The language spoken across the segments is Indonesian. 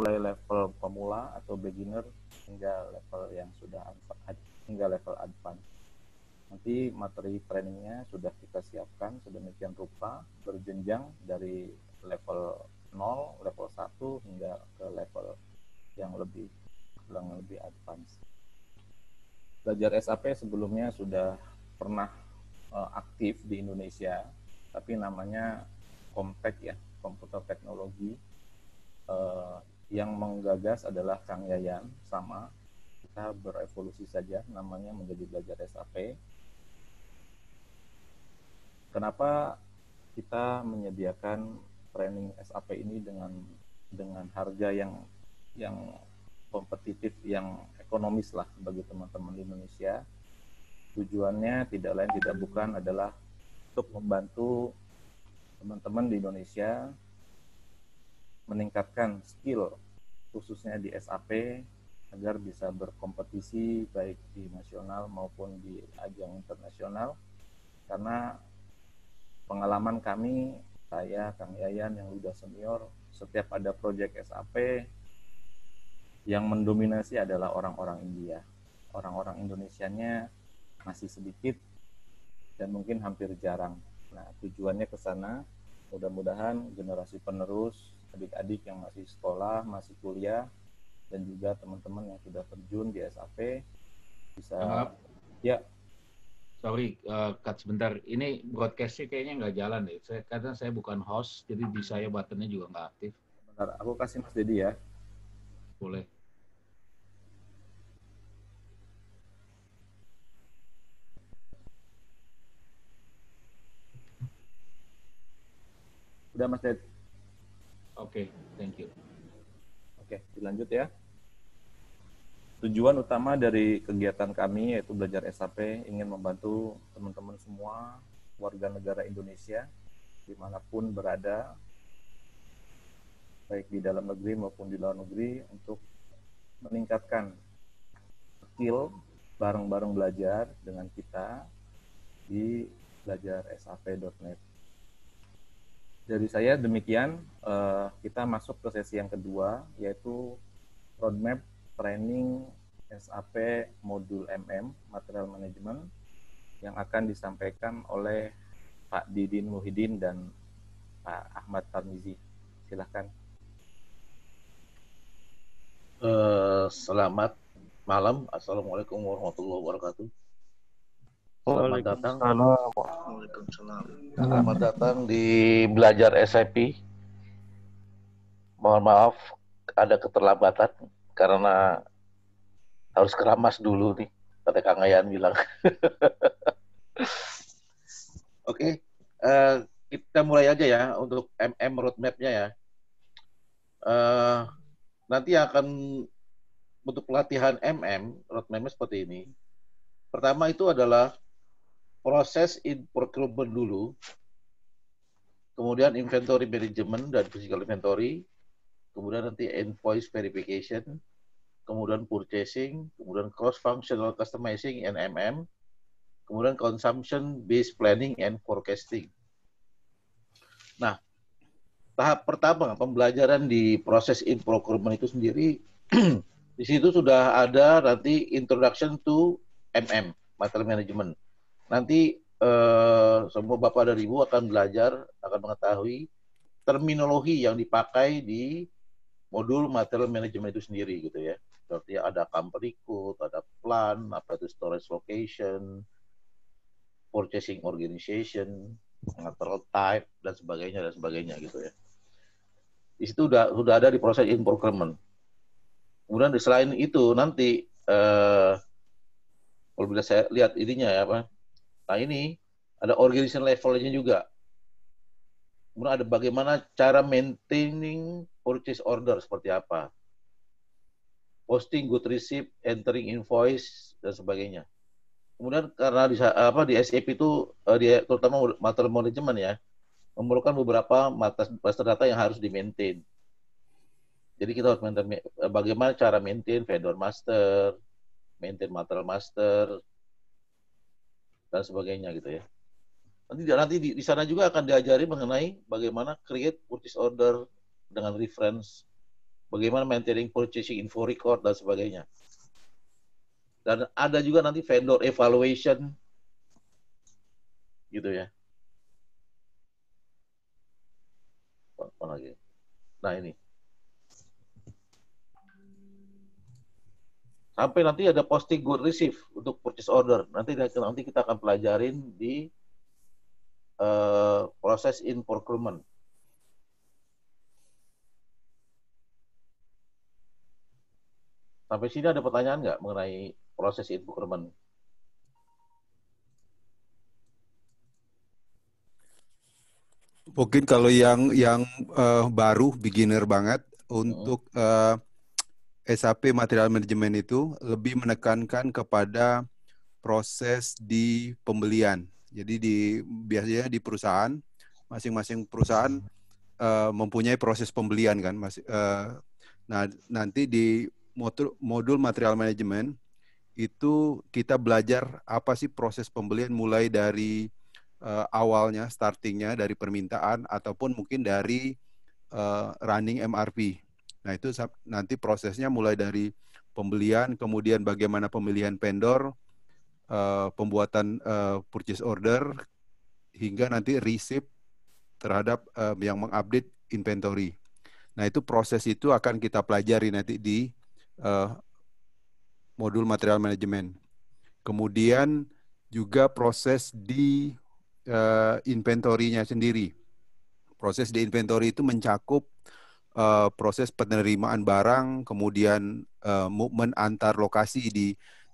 mulai level pemula atau beginner hingga level yang sudah hingga level advance. Nanti materi trainingnya sudah kita siapkan sedemikian rupa berjenjang dari level 0, level 1 hingga ke level yang lebih yang lebih advance. Belajar SAP sebelumnya sudah pernah uh, aktif di Indonesia, tapi namanya Komtek ya, Komputer Teknologi uh, yang menggagas adalah Kang Yayan sama kita berevolusi saja namanya menjadi belajar SAP. Kenapa kita menyediakan training SAP ini dengan dengan harga yang yang kompetitif, yang ekonomis lah bagi teman-teman di Indonesia. Tujuannya tidak lain tidak bukan adalah untuk membantu teman-teman di Indonesia meningkatkan skill khususnya di SAP agar bisa berkompetisi baik di nasional maupun di ajang internasional karena pengalaman kami saya Kang Yayan yang sudah senior setiap ada proyek SAP yang mendominasi adalah orang-orang India orang-orang Indonesianya masih sedikit dan mungkin hampir jarang nah tujuannya ke sana mudah-mudahan generasi penerus adik-adik yang masih sekolah, masih kuliah, dan juga teman-teman yang sudah terjun di SAP bisa. Maaf. Ya. Sorry, uh, cut sebentar. Ini broadcastnya kayaknya nggak jalan deh. Saya, karena saya bukan host, jadi di saya buttonnya juga nggak aktif. Bentar, aku kasih Mas Dedi ya. Boleh. Udah Mas Dedi. Oke, okay, thank you. Oke, okay, dilanjut ya. Tujuan utama dari kegiatan kami yaitu belajar SAP ingin membantu teman-teman semua warga negara Indonesia dimanapun berada, baik di dalam negeri maupun di luar negeri untuk meningkatkan skill bareng-bareng belajar dengan kita di belajar SAP.net dari saya demikian uh, kita masuk ke sesi yang kedua yaitu roadmap training SAP modul MM material management yang akan disampaikan oleh Pak Didin Muhidin dan Pak Ahmad Tarmizi. Silahkan. Uh, selamat malam. Assalamualaikum warahmatullahi wabarakatuh. Selamat datang. Waalaikumsalam. Selamat datang di belajar SIP. Mohon maaf ada keterlambatan karena harus keramas dulu nih kata Kang Ayan bilang. Oke, okay. uh, eh, kita mulai aja ya untuk MM roadmapnya ya. Uh, nanti akan untuk pelatihan MM roadmapnya seperti ini. Pertama itu adalah proses in procurement dulu, kemudian inventory management dan physical inventory, kemudian nanti invoice verification, kemudian purchasing, kemudian cross-functional customizing and MM, kemudian consumption-based planning and forecasting. Nah, tahap pertama pembelajaran di proses in procurement itu sendiri, di situ sudah ada nanti introduction to MM, material management Nanti eh, semua Bapak dan Ibu akan belajar, akan mengetahui terminologi yang dipakai di modul material management itu sendiri gitu ya. Seperti ada company code, ada plan, apa itu storage location, purchasing organization, material type dan sebagainya dan sebagainya gitu ya. Di situ sudah sudah ada di proses in procurement. Kemudian selain itu nanti eh, kalau bisa saya lihat ininya ya apa Nah ini ada organization levelnya juga. Kemudian ada bagaimana cara maintaining purchase order seperti apa. Posting good receipt, entering invoice, dan sebagainya. Kemudian karena di, apa, di SAP itu, eh, dia, terutama material management ya, memerlukan beberapa master data yang harus di-maintain. Jadi kita harus maintain, bagaimana cara maintain vendor master, maintain material master, dan sebagainya gitu ya. Nanti nanti di, di sana juga akan diajari mengenai bagaimana create purchase order dengan reference, bagaimana maintaining purchasing info record dan sebagainya. Dan ada juga nanti vendor evaluation gitu ya. lagi? Nah ini. Sampai nanti ada posting good receive untuk purchase order. Nanti nanti kita akan pelajarin di uh, proses in procurement. Sampai sini ada pertanyaan nggak mengenai proses in procurement? Mungkin kalau yang yang uh, baru beginner banget hmm. untuk uh, SAP material Management itu lebih menekankan kepada proses di pembelian. Jadi di biasanya di perusahaan masing-masing perusahaan uh, mempunyai proses pembelian kan. Mas, uh, nah nanti di modul, modul material Management itu kita belajar apa sih proses pembelian mulai dari uh, awalnya, startingnya dari permintaan ataupun mungkin dari uh, running MRP. Nah, itu nanti prosesnya mulai dari pembelian, kemudian bagaimana pemilihan vendor, uh, pembuatan uh, purchase order, hingga nanti receipt terhadap uh, yang mengupdate inventory. Nah, itu proses itu akan kita pelajari nanti di uh, modul material manajemen. Kemudian juga proses di uh, nya sendiri. Proses di inventory itu mencakup uh, proses penerimaan barang, kemudian uh, movement antar lokasi di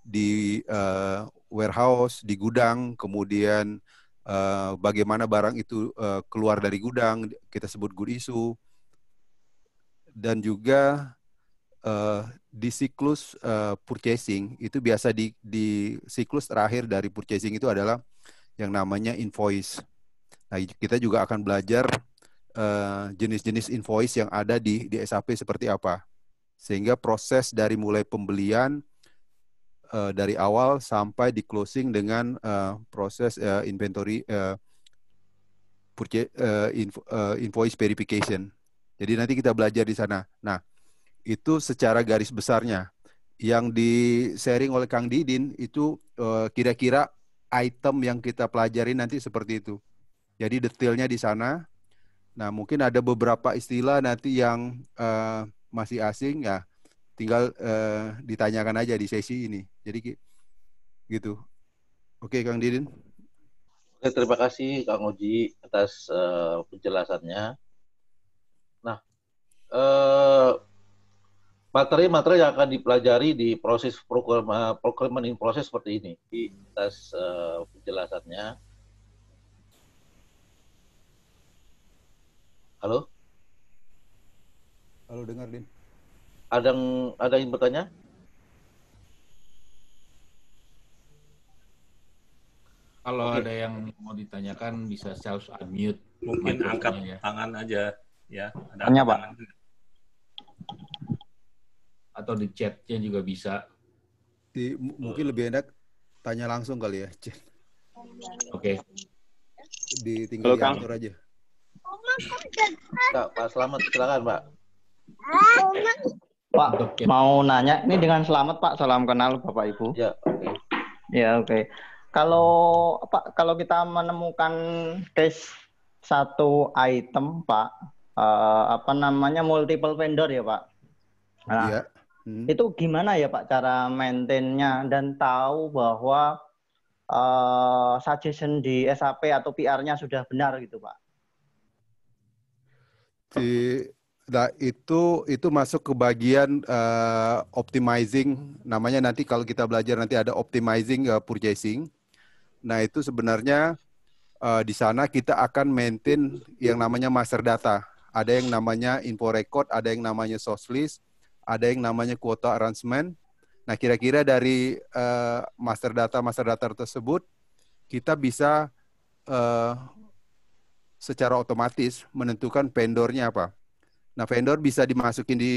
di uh, warehouse, di gudang, kemudian uh, bagaimana barang itu uh, keluar dari gudang, kita sebut good issue, dan juga uh, di siklus uh, purchasing itu biasa di, di siklus terakhir dari purchasing itu adalah yang namanya invoice. Nah, kita juga akan belajar Eh, jenis-jenis uh, invoice yang ada di di SAP seperti apa. Sehingga proses dari mulai pembelian uh, dari awal sampai di closing dengan uh, proses uh, inventory uh, purchase, uh, invo, uh, invoice verification. Jadi nanti kita belajar di sana. Nah, itu secara garis besarnya. Yang di-sharing oleh Kang Didin itu kira-kira uh, item yang kita pelajari nanti seperti itu. Jadi detailnya di sana Nah, mungkin ada beberapa istilah nanti yang uh, masih asing ya, tinggal uh, ditanyakan aja di sesi ini. Jadi gitu. Oke, Kang Didin. Oke, terima kasih Kang Oji atas uh, penjelasannya. Nah, materi materi-materi yang akan dipelajari di proses program uh, procurement in proses seperti ini di atas uh, penjelasannya. Halo? Halo, dengar, Din. Ada yang, ada yang bertanya? Kalau okay. ada yang mau ditanyakan bisa self unmute. Mungkin angkat ya. tangan aja ya. Ada Tanya, Pak. Atau di chatnya juga bisa. Di, mungkin lebih enak tanya langsung kali ya, chat. Oke. Okay. Ditinggal Halo, diatur Kang. aja. Kak, Pak Selamat, silakan Pak. Pak, mau nanya, ini dengan selamat Pak, salam kenal Bapak Ibu. Ya, oke. Okay. Ya, oke. Okay. Kalau Pak, kalau kita menemukan case satu item Pak, uh, apa namanya multiple vendor ya Pak? Nah, ya. Hmm. Itu gimana ya Pak cara maintainnya dan tahu bahwa uh, suggestion di SAP atau PR-nya sudah benar gitu Pak? di nah itu itu masuk ke bagian uh, optimizing namanya nanti kalau kita belajar nanti ada optimizing uh, purchasing. Nah, itu sebenarnya uh, di sana kita akan maintain yang namanya master data. Ada yang namanya info record, ada yang namanya source list, ada yang namanya quota arrangement. Nah, kira-kira dari uh, master data master data tersebut kita bisa uh, secara otomatis menentukan vendornya apa. Nah, vendor bisa dimasukin di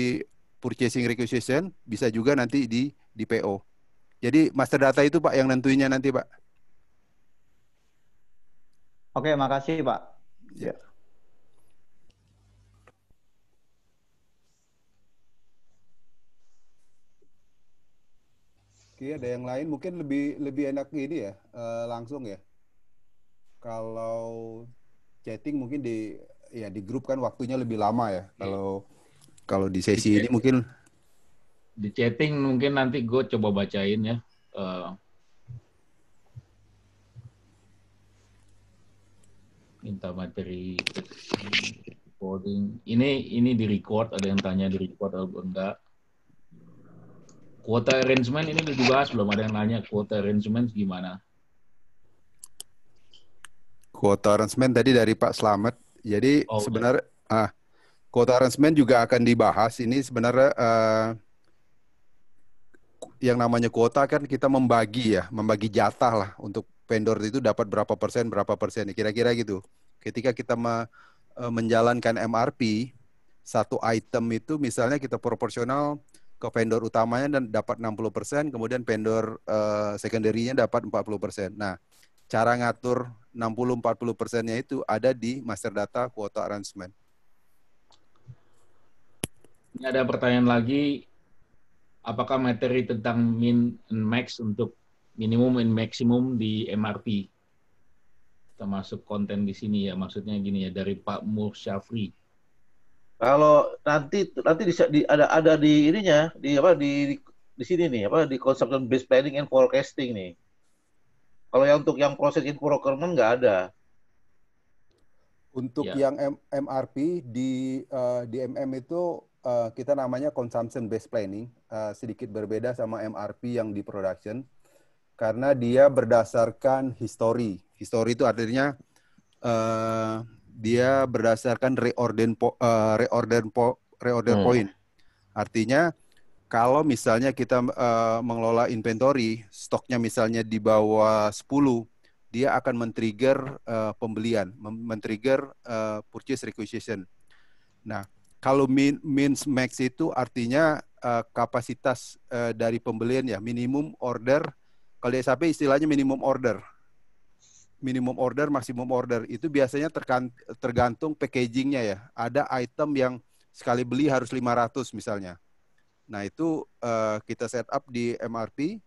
purchasing requisition, bisa juga nanti di di PO. Jadi master data itu Pak yang nentuinya nanti Pak. Oke, makasih Pak. Ya. ya. Oke, ada yang lain mungkin lebih lebih enak ini ya, eh, langsung ya. Kalau chatting mungkin di ya di grup kan waktunya lebih lama ya. Iya. Kalau ya. kalau di sesi di ini mungkin di chatting mungkin nanti gue coba bacain ya. Uh, minta materi recording. Ini ini di record ada yang tanya di record atau enggak. Kuota arrangement ini udah dibahas belum ada yang nanya kuota arrangement gimana? Kuota arrangement tadi dari Pak Slamet. Jadi oh, sebenarnya ah, kuota arrangement juga akan dibahas. Ini sebenarnya uh, yang namanya kuota kan kita membagi ya, membagi jatah lah untuk vendor itu dapat berapa persen, berapa persen, kira-kira gitu. Ketika kita me, eh, menjalankan MRP, satu item itu misalnya kita proporsional ke vendor utamanya dan dapat 60 persen, kemudian vendor uh, secondary-nya dapat 40 persen. Nah, cara ngatur 60-40 persennya itu ada di master data kuota arrangement. Ini ada pertanyaan lagi, apakah materi tentang min and max untuk minimum and maximum di MRT termasuk konten di sini ya maksudnya gini ya dari Pak Mur Syafri. Kalau nanti nanti di, di, ada ada di ininya di apa di di, sini nih apa di construction based planning and forecasting nih. Kalau yang untuk yang proses info procurement nggak ada. Untuk ya. yang M MRP di uh, di MM itu uh, kita namanya consumption based planning uh, sedikit berbeda sama MRP yang di production karena dia berdasarkan histori. Histori itu artinya uh, dia berdasarkan reorder po, uh, reorder po, reorder hmm. point. Artinya kalau misalnya kita uh, mengelola inventory, stoknya misalnya di bawah 10, dia akan men-trigger uh, pembelian, men-trigger uh, purchase requisition. Nah, kalau min, means max itu artinya uh, kapasitas uh, dari pembelian ya, minimum order. Kalau di SAP istilahnya minimum order. Minimum order, maksimum order itu biasanya tergantung packagingnya ya. Ada item yang sekali beli harus 500 misalnya Nah, itu uh, kita setup di MRP.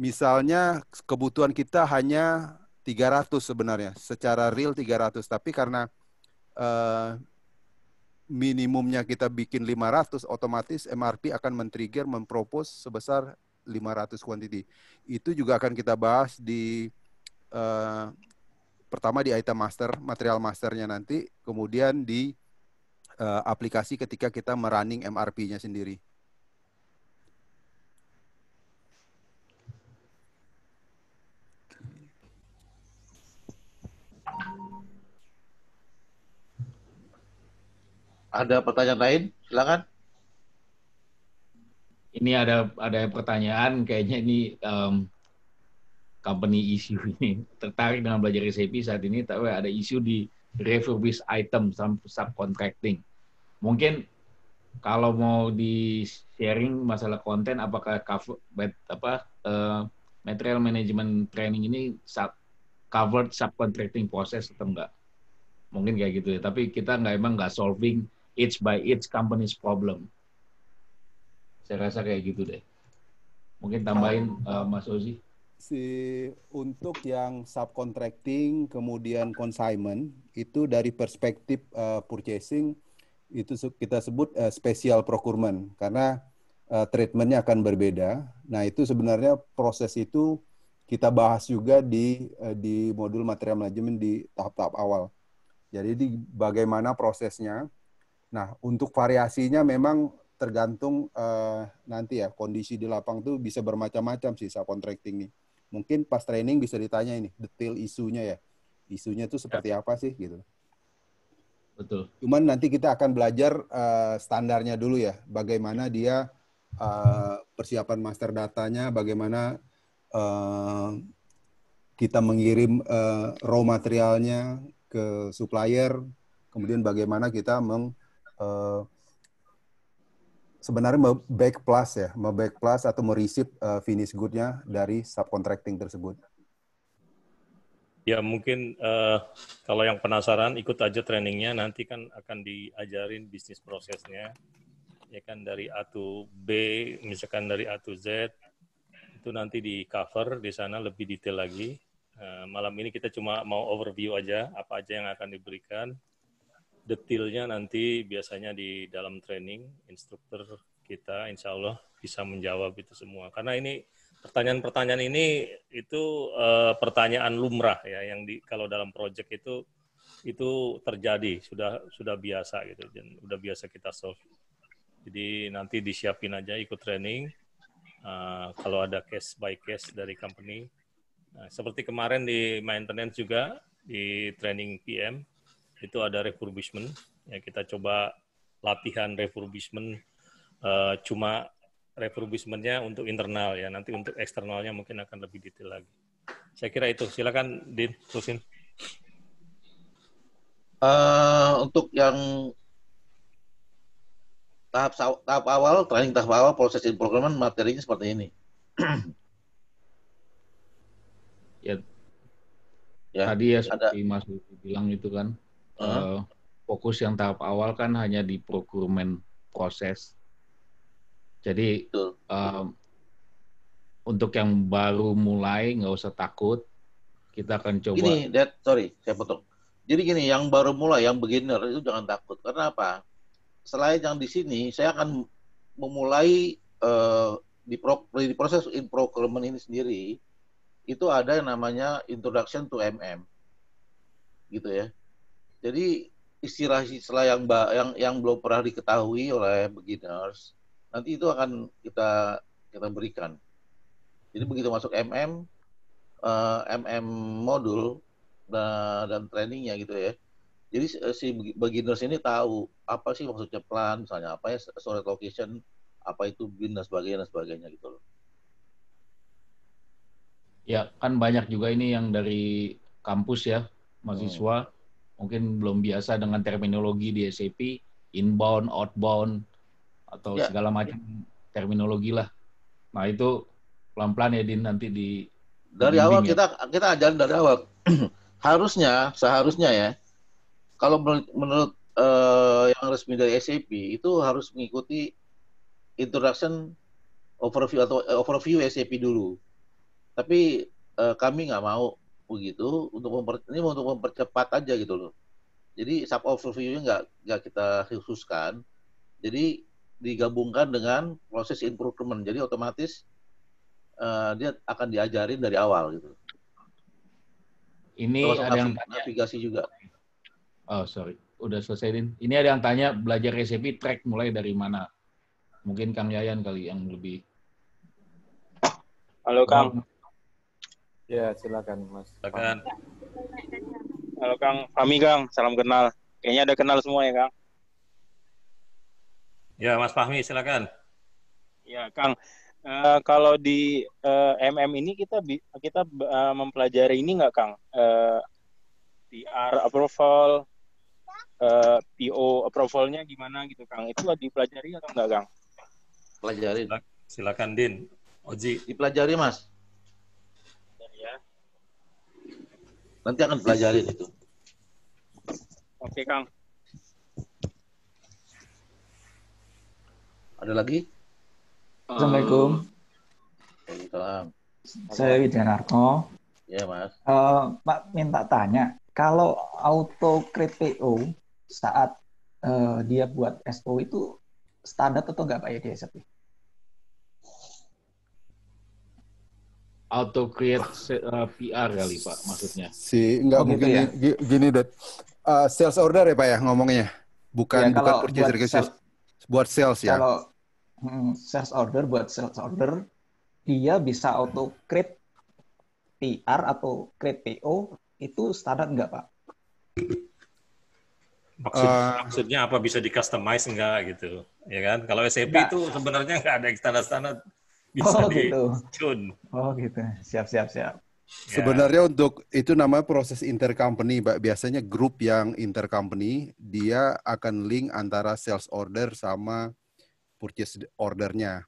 Misalnya kebutuhan kita hanya 300 sebenarnya, secara real 300, tapi karena uh, minimumnya kita bikin 500, otomatis MRP akan men-trigger, mempropos sebesar 500 quantity. Itu juga akan kita bahas di uh, pertama di item master, material masternya nanti, kemudian di uh, aplikasi ketika kita merunning MRP-nya sendiri. Ada pertanyaan lain? Silakan. Ini ada ada pertanyaan kayaknya ini um, company issue ini tertarik dengan belajar SAP saat ini tapi ada isu di refurbish item subcontracting. Mungkin kalau mau di sharing masalah konten apakah cover apa uh, material management training ini sub, covered subcontracting proses atau enggak mungkin kayak gitu ya tapi kita nggak emang nggak solving each by each company's problem. Saya rasa kayak gitu deh. Mungkin tambahin uh, Mas Ozi. Si untuk yang subcontracting kemudian consignment itu dari perspektif uh, purchasing itu kita sebut uh, special procurement karena uh, treatmentnya akan berbeda. Nah itu sebenarnya proses itu kita bahas juga di uh, di modul material management di tahap-tahap awal. Jadi di bagaimana prosesnya, Nah, untuk variasinya memang tergantung uh, nanti ya kondisi di lapang tuh bisa bermacam-macam sih saat contracting nih. Mungkin pas training bisa ditanya ini detail isunya ya. Isunya tuh seperti ya. apa sih gitu. Betul. Cuman nanti kita akan belajar uh, standarnya dulu ya, bagaimana dia uh, persiapan master datanya, bagaimana uh, kita mengirim uh, raw materialnya ke supplier, kemudian bagaimana kita meng uh, sebenarnya back plus ya, back plus atau merisip uh, eh, finish goodnya dari subcontracting tersebut? Ya mungkin uh, kalau yang penasaran ikut aja trainingnya nanti kan akan diajarin bisnis prosesnya ya kan dari A to B misalkan dari A to Z itu nanti di cover di sana lebih detail lagi. Uh, malam ini kita cuma mau overview aja apa aja yang akan diberikan detailnya nanti biasanya di dalam training instruktur kita insya Allah bisa menjawab itu semua karena ini pertanyaan-pertanyaan ini itu uh, pertanyaan lumrah ya yang di kalau dalam project itu itu terjadi sudah sudah biasa gitu dan udah biasa kita solve jadi nanti disiapin aja ikut training uh, kalau ada case by case dari company nah, seperti kemarin di maintenance juga di training PM itu ada refurbishment. Ya, kita coba latihan refurbishment uh, cuma refurbishmentnya untuk internal ya. Nanti untuk eksternalnya mungkin akan lebih detail lagi. Saya kira itu. Silakan Din terusin. Uh, untuk yang tahap tahap awal, training tahap awal, proses improvement materinya seperti ini. ya. ya. Tadi ya seperti ada, Mas bilang itu kan uh, fokus yang tahap awal kan hanya di procurement proses. Jadi uh, untuk yang baru mulai nggak usah takut, kita akan coba. Gini, Dad, sorry, saya potong. Jadi gini, yang baru mulai, yang beginner itu jangan takut. Karena apa? Selain yang di sini, saya akan memulai uh, di, di proses in procurement ini sendiri, itu ada yang namanya introduction to MM. Gitu ya. Jadi istilah-istilah yang yang yang belum pernah diketahui oleh beginners nanti itu akan kita kita berikan. Jadi begitu masuk MM uh, MM modul dan, dan trainingnya gitu ya. Jadi si beginners ini tahu apa sih maksudnya plan misalnya apa ya storage location apa itu bin dan sebagainya dan sebagainya gitu loh. Ya kan banyak juga ini yang dari kampus ya mahasiswa. Hmm mungkin belum biasa dengan terminologi di SAP inbound, outbound atau ya. segala macam terminologi lah. Nah itu pelan-pelan ya Din nanti di dari awal ya. kita kita ajarin dari awal. Harusnya seharusnya ya kalau menurut uh, yang resmi dari SAP itu harus mengikuti introduction overview atau eh, overview SAP dulu. Tapi uh, kami nggak mau begitu untuk memper, ini untuk mempercepat aja gitu loh. Jadi sub of nya nggak nggak kita khususkan. Jadi digabungkan dengan proses improvement. Jadi otomatis uh, dia akan diajarin dari awal gitu. Ini Terus ada yang tanya. navigasi juga. Oh sorry, udah selesai Din. Ini ada yang tanya belajar resepi track mulai dari mana? Mungkin Kang Yayan kali yang lebih. Halo Kang. Ya, silakan Mas. Silakan. Halo Kang Fami Kang, salam kenal. Kayaknya ada kenal semua ya Kang. Ya Mas Fahmi, silakan. Ya Kang, uh, kalau di uh, MM ini kita kita uh, mempelajari ini nggak Kang? Uh, PR approval, uh, PO approvalnya gimana gitu Kang? Itu dipelajari atau enggak Kang? Pelajari. Silakan Din. Oji. Dipelajari Mas Nanti akan pelajarin itu. Oke, Kang. Ada lagi? Assalamualaikum. Waalaikumsalam. Saya Widian Arno. Ya, Mas. Uh, Pak, minta tanya. Kalau auto create saat uh, dia buat SO itu standar atau enggak Pak ya di SAP? auto create uh, eh, PR kali Pak maksudnya. Si nggak oh, gitu mungkin gitu ya? gini, deh, Uh, sales order ya Pak ya ngomongnya. Bukan ya, bukan purchase request. Buat sales ya. Kalau hmm, sales order buat sales order dia bisa auto create PR atau create PO itu standar nggak Pak? Maksud, uh, maksudnya apa bisa di customize enggak gitu ya kan kalau SAP enggak. itu sebenarnya nggak ada standar standar bisa oh, gitu. Di oh gitu. Siap siap siap. Ya. Sebenarnya untuk itu namanya proses intercompany, Mbak. Biasanya grup yang intercompany dia akan link antara sales order sama purchase ordernya.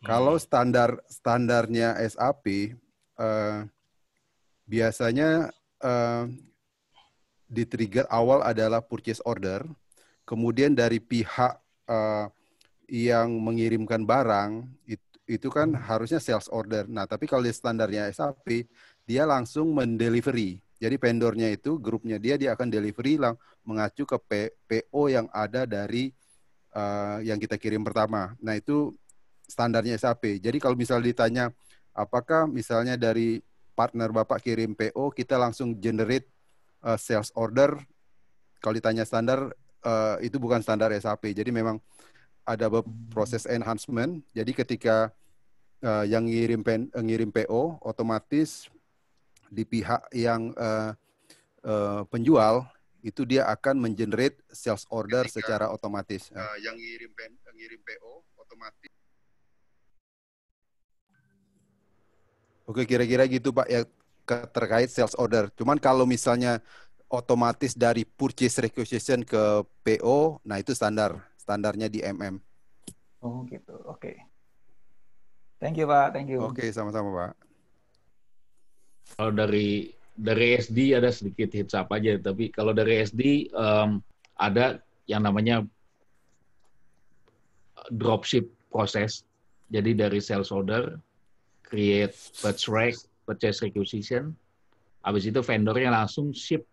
Hmm. Kalau standar standarnya SAP eh, biasanya eh, di trigger awal adalah purchase order, kemudian dari pihak eh, yang mengirimkan barang itu itu kan harusnya sales order. Nah, tapi kalau di standarnya SAP, dia langsung mendelivery. Jadi vendornya itu, grupnya dia, dia akan delivery lang mengacu ke PO yang ada dari uh, yang kita kirim pertama. Nah, itu standarnya SAP. Jadi kalau misalnya ditanya, apakah misalnya dari partner Bapak kirim PO, kita langsung generate uh, sales order. Kalau ditanya standar, uh, itu bukan standar SAP. Jadi memang ada proses enhancement. Jadi ketika uh, yang ngirim pen, eh, ngirim PO otomatis di pihak yang uh, uh, penjual itu dia akan mengenerate sales order ketika, secara otomatis. Uh, yang ngirim pen, ngirim PO otomatis. Oke, kira-kira gitu Pak ya terkait sales order. Cuman kalau misalnya otomatis dari purchase requisition ke PO, nah itu standar standarnya di mm. Oh gitu, oke. Okay. Thank you pak, thank you. Oke, okay, sama-sama pak. Kalau dari dari SD ada sedikit hits up aja, tapi kalau dari SD um, ada yang namanya eh, dropship proses. Jadi dari sales order, create purchase rack, purchase requisition, habis itu vendornya langsung ship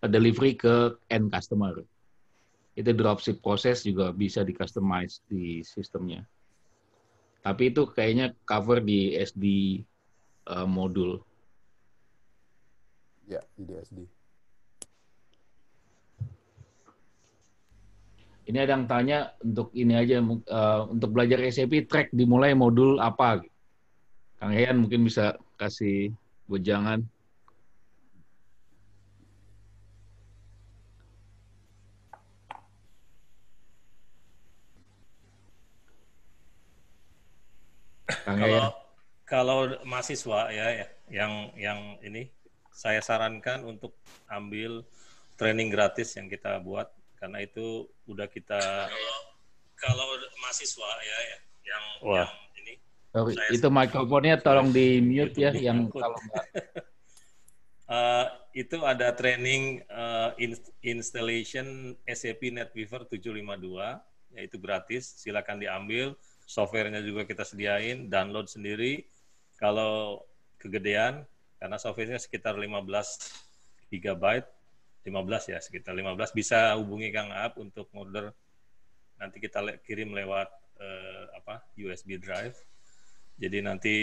eh, delivery ke end customer itu dropship proses juga bisa di customize di sistemnya tapi itu kayaknya cover di SD uh, eh, modul ya di SD ini ada yang tanya untuk ini aja uh, untuk belajar SAP track dimulai modul apa Kang Hean mungkin bisa kasih wejangan kalau kalau mahasiswa ya, ya yang yang ini saya sarankan untuk ambil training gratis yang kita buat karena itu udah kita kalau, kalau mahasiswa ya, ya yang, Wah. yang ini oh, itu mikrofonnya tolong di mute ya yang kalau enggak uh, eh, itu ada training uh, installation SAP NetWeaver 752 yaitu gratis silakan diambil softwarenya juga kita sediain, download sendiri. Kalau kegedean, karena softwarenya sekitar 15 GB, 15 ya, sekitar 15 bisa hubungi Kang Aap untuk order. Nanti kita le kirim lewat eh, apa USB drive. Jadi nanti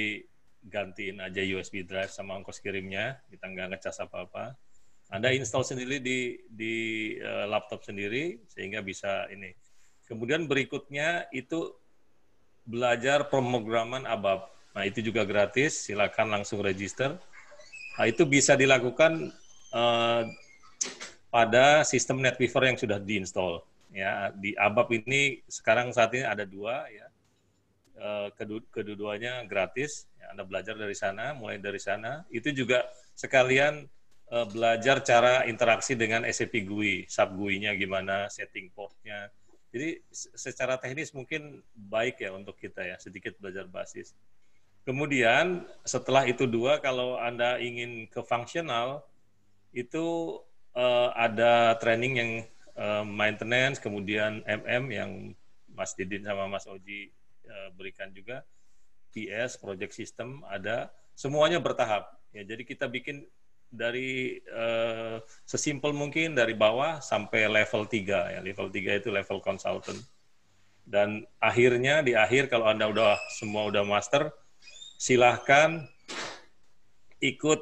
gantiin aja USB drive sama ongkos kirimnya, kita nggak ngecas apa-apa. Anda install sendiri di di uh, laptop sendiri sehingga bisa ini. Kemudian berikutnya itu belajar pemrograman ABAP. Nah, itu juga gratis, silakan langsung register. Nah, itu bisa dilakukan eh, pada sistem NetWeaver yang sudah diinstal. Ya, di ABAP ini sekarang saat ini ada dua ya. Eh, kedua-duanya gratis. Ya, Anda belajar dari sana, mulai dari sana. Itu juga sekalian eh, belajar cara interaksi dengan SAP GUI, sub GUI-nya gimana, setting port-nya, jadi secara teknis mungkin baik ya untuk kita ya, sedikit belajar basis. Kemudian setelah itu dua, kalau Anda ingin ke fungsional, itu uh, ada training yang uh, maintenance, kemudian MM yang Mas Didin sama Mas Oji uh, berikan juga, PS, project system, ada semuanya bertahap. Ya, jadi kita bikin dari uh, sesimpel mungkin dari bawah sampai level 3 ya. Level 3 itu level consultant. Dan akhirnya di akhir kalau Anda udah semua udah master, silahkan ikut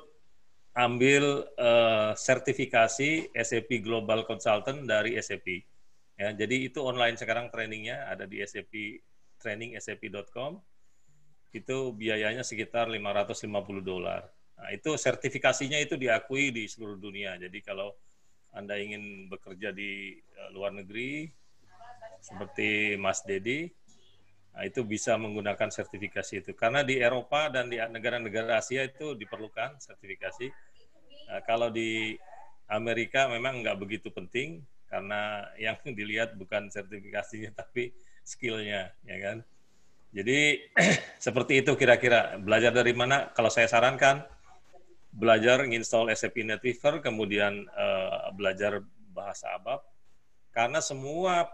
ambil uh, sertifikasi SAP Global Consultant dari SAP. Ya, jadi itu online sekarang trainingnya ada di SAP training sap.com. Itu biayanya sekitar 550 dolar Nah, itu sertifikasinya itu diakui di seluruh dunia. Jadi kalau Anda ingin bekerja di eh, luar negeri seperti Mas Dedi, nah itu bisa menggunakan sertifikasi itu. Karena di Eropa dan di negara-negara Asia itu diperlukan sertifikasi. Nah, kalau di Amerika memang nggak begitu penting karena yang dilihat bukan sertifikasinya tapi skillnya, ya kan? Jadi seperti itu kira-kira. Belajar dari mana? Kalau saya sarankan, belajar install SAP NetWeaver, kemudian uh, belajar bahasa ABAP. Karena semua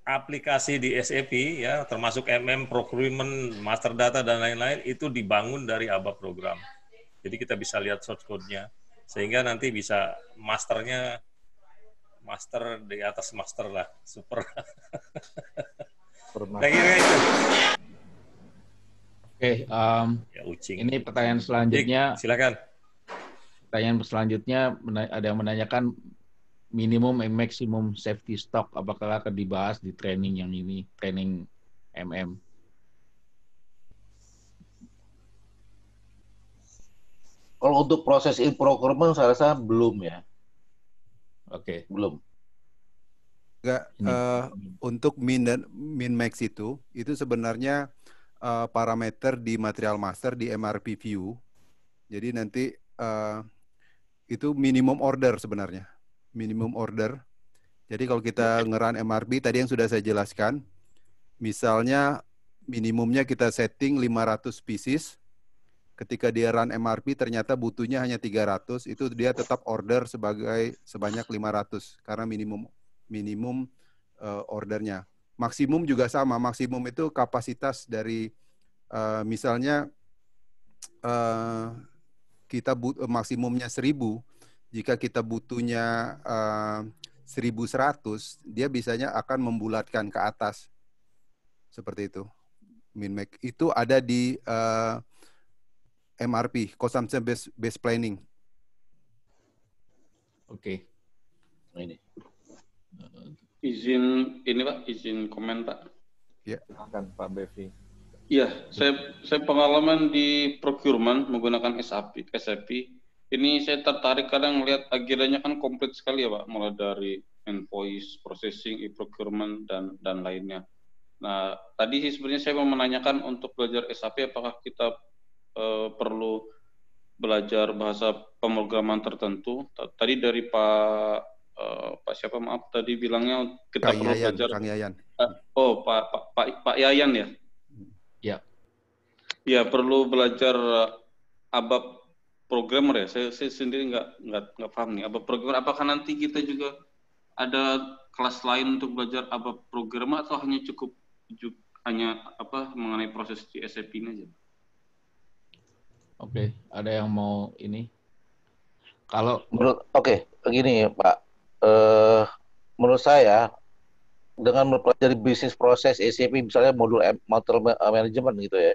aplikasi di SAP ya termasuk MM procurement master data dan lain-lain itu dibangun dari ABAP program. Jadi kita bisa lihat source code-nya sehingga nanti bisa masternya master di atas master lah, super. Oke, okay, um, ya, ini pertanyaan selanjutnya. silakan pertanyaan selanjutnya ada yang menanyakan minimum and maximum safety stock apakah akan dibahas di training yang ini training MM kalau untuk proses in procurement saya rasa belum ya oke okay. belum Enggak, uh, untuk min dan min max itu itu sebenarnya uh, parameter di material master di MRP view jadi nanti uh, itu minimum order sebenarnya. Minimum order. Jadi kalau kita ngeran MRB tadi yang sudah saya jelaskan, misalnya minimumnya kita setting 500 pieces. Ketika dia run MRP ternyata butuhnya hanya 300, itu dia tetap order sebagai sebanyak 500 karena minimum minimum uh, ordernya. Maksimum juga sama, maksimum itu kapasitas dari uh, misalnya uh, kita but, eh, maksimumnya 1000, jika kita butuhnya uh, eh, 1100, dia bisanya akan membulatkan ke atas. Seperti itu. min Minmax itu ada di uh, eh, MRP, consumption based, based planning. Oke. Okay. Nah, ini. Izin ini Pak, izin komen Pak. Ya. akan Pak Bevi. Iya, saya saya pengalaman di procurement menggunakan SAP, SAP. Ini saya tertarik kadang melihat agendanya kan komplit sekali ya Pak, mulai dari invoice, processing, e-procurement dan dan lainnya. Nah, tadi sih sebenarnya saya mau menanyakan untuk belajar SAP apakah kita eh, perlu belajar bahasa pemrograman tertentu. Tadi dari Pak eh, Pak siapa maaf tadi bilangnya kita Kang perlu Yayan, belajar. Kang Yayan. Eh, oh Pak Pak Pak Pak Yayan ya ya perlu belajar eh, abab programmer ya. Saya, saya sendiri nggak nggak nggak paham nih abab programmer. Apakah nanti kita juga ada kelas lain untuk belajar abab programmer atau hanya cukup hanya apa mengenai proses di SAP ini aja? Oke, okay. ada yang mau ini? Kalau menurut oke, okay. gini Pak. Uh, menurut saya dengan mempelajari bisnis proses SAP misalnya modul material management gitu ya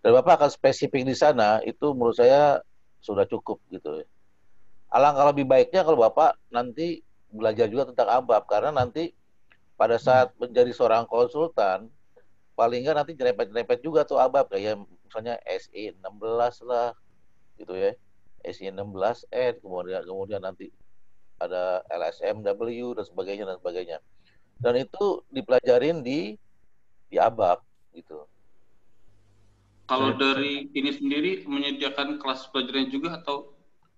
dan Bapak akan spesifik di sana itu menurut saya sudah cukup gitu ya. Alangkah lebih baiknya kalau Bapak nanti belajar juga tentang ABAP karena nanti pada saat menjadi seorang konsultan paling nggak nanti nyerempet-nyerempet juga tuh ABAP kayak misalnya SI 16 lah gitu ya. SI 16N kemudian kemudian nanti ada LSMW dan sebagainya dan sebagainya. Dan itu dipelajarin di di ABAP gitu. Kalau dari ini sendiri menyediakan kelas belajarnya juga atau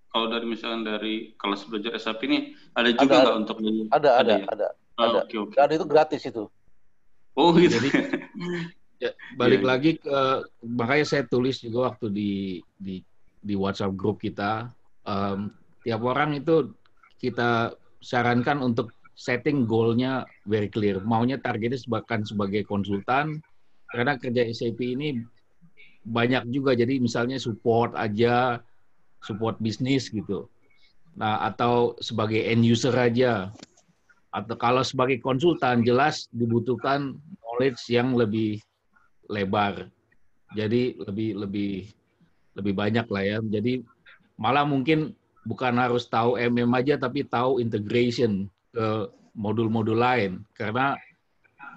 kalau dari misalnya dari kelas belajar SAP ini ada juga nggak untuk ada Ada ada ya? ada. Ah, ada. Oh, ada. Okay, okay. ada itu gratis itu. Oh gitu. Jadi, ya, balik yeah. lagi ke makanya saya tulis juga waktu di di di WhatsApp grup kita um, tiap orang itu kita sarankan untuk setting goalnya very clear. Maunya targetnya bahkan sebagai konsultan karena kerja SAP ini banyak juga. Jadi misalnya support aja, support bisnis gitu. Nah, atau sebagai end user aja. Atau kalau sebagai konsultan jelas dibutuhkan knowledge yang lebih lebar. Jadi lebih lebih lebih banyak lah ya. Jadi malah mungkin bukan harus tahu MM aja tapi tahu integration ke modul-modul lain karena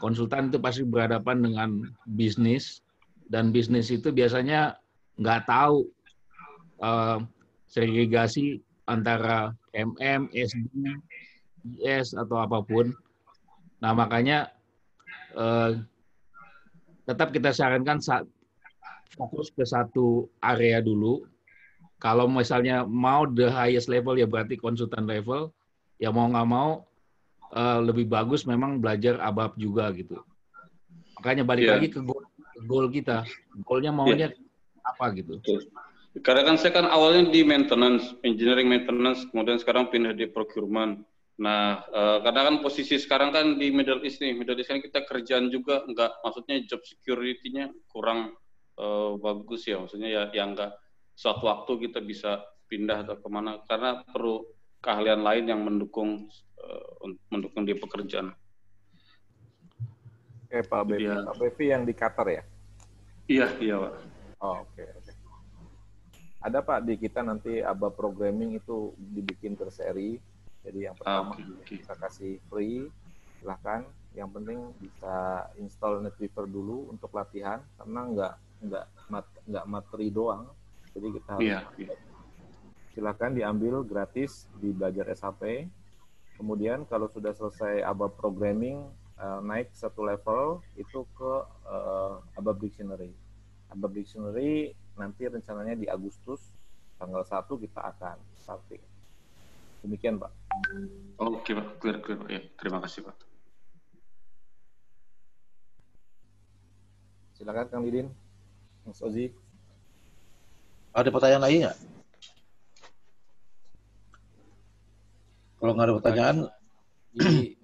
konsultan itu pasti berhadapan dengan bisnis dan bisnis itu biasanya nggak tahu uh, segregasi antara MM, SD, IS atau apapun. Nah makanya uh, tetap kita sarankan saat fokus ke satu area dulu. Kalau misalnya mau the highest level ya berarti konsultan level, ya mau nggak mau eh, lebih bagus memang belajar abab juga gitu. Makanya balik yeah. lagi ke gue goal kita. Goalnya mau yeah. apa gitu. Betul. Karena kan saya kan awalnya di maintenance, engineering maintenance, kemudian sekarang pindah di procurement. Nah, uh, karena kan posisi sekarang kan di Middle East nih, Middle East kan kita kerjaan juga nggak, maksudnya job security-nya kurang uh, bagus ya, maksudnya ya yang nggak suatu waktu kita bisa pindah atau kemana, karena perlu keahlian lain yang mendukung uh, mendukung di pekerjaan. Oke, eh, Pak Bevi. Ya. Pak Bevi yang di Qatar ya? Iya, iya, Pak. Oh, oke. Okay, Ada Pak di kita nanti aba programming itu dibikin terseri. Jadi yang pertama ah, bisa okay, okay. kita kasih free, silahkan. Yang penting bisa install NetWeaver dulu untuk latihan, karena nggak nggak mat, nggak materi doang. Jadi kita harus yeah, yeah. silahkan diambil gratis di belajar SAP. Kemudian kalau sudah selesai aba programming, uh, naik satu level itu ke uh, eh, Above Dictionary. Above Dictionary nanti rencananya di Agustus tanggal 1 kita akan starting. Demikian Pak. Oke Pak, clear, clear Pak. Ya, terima kasih Pak. Silakan Kang Didin, Mas Ozi. Ada pertanyaan lain nggak? Kalau nggak ada pertanyaan,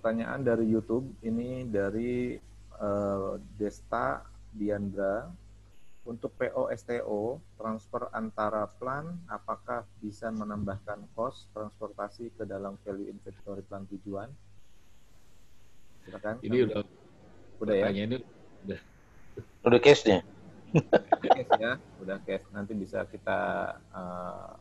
pertanyaan dari YouTube ini dari uh, Desta Diandra untuk POSTO transfer antara plan apakah bisa menambahkan kos transportasi ke dalam value inventory plan tujuan? Silakan. Ini udah udah ya. Ini udah. Udah case-nya. case ya, udah case. Nanti bisa kita uh,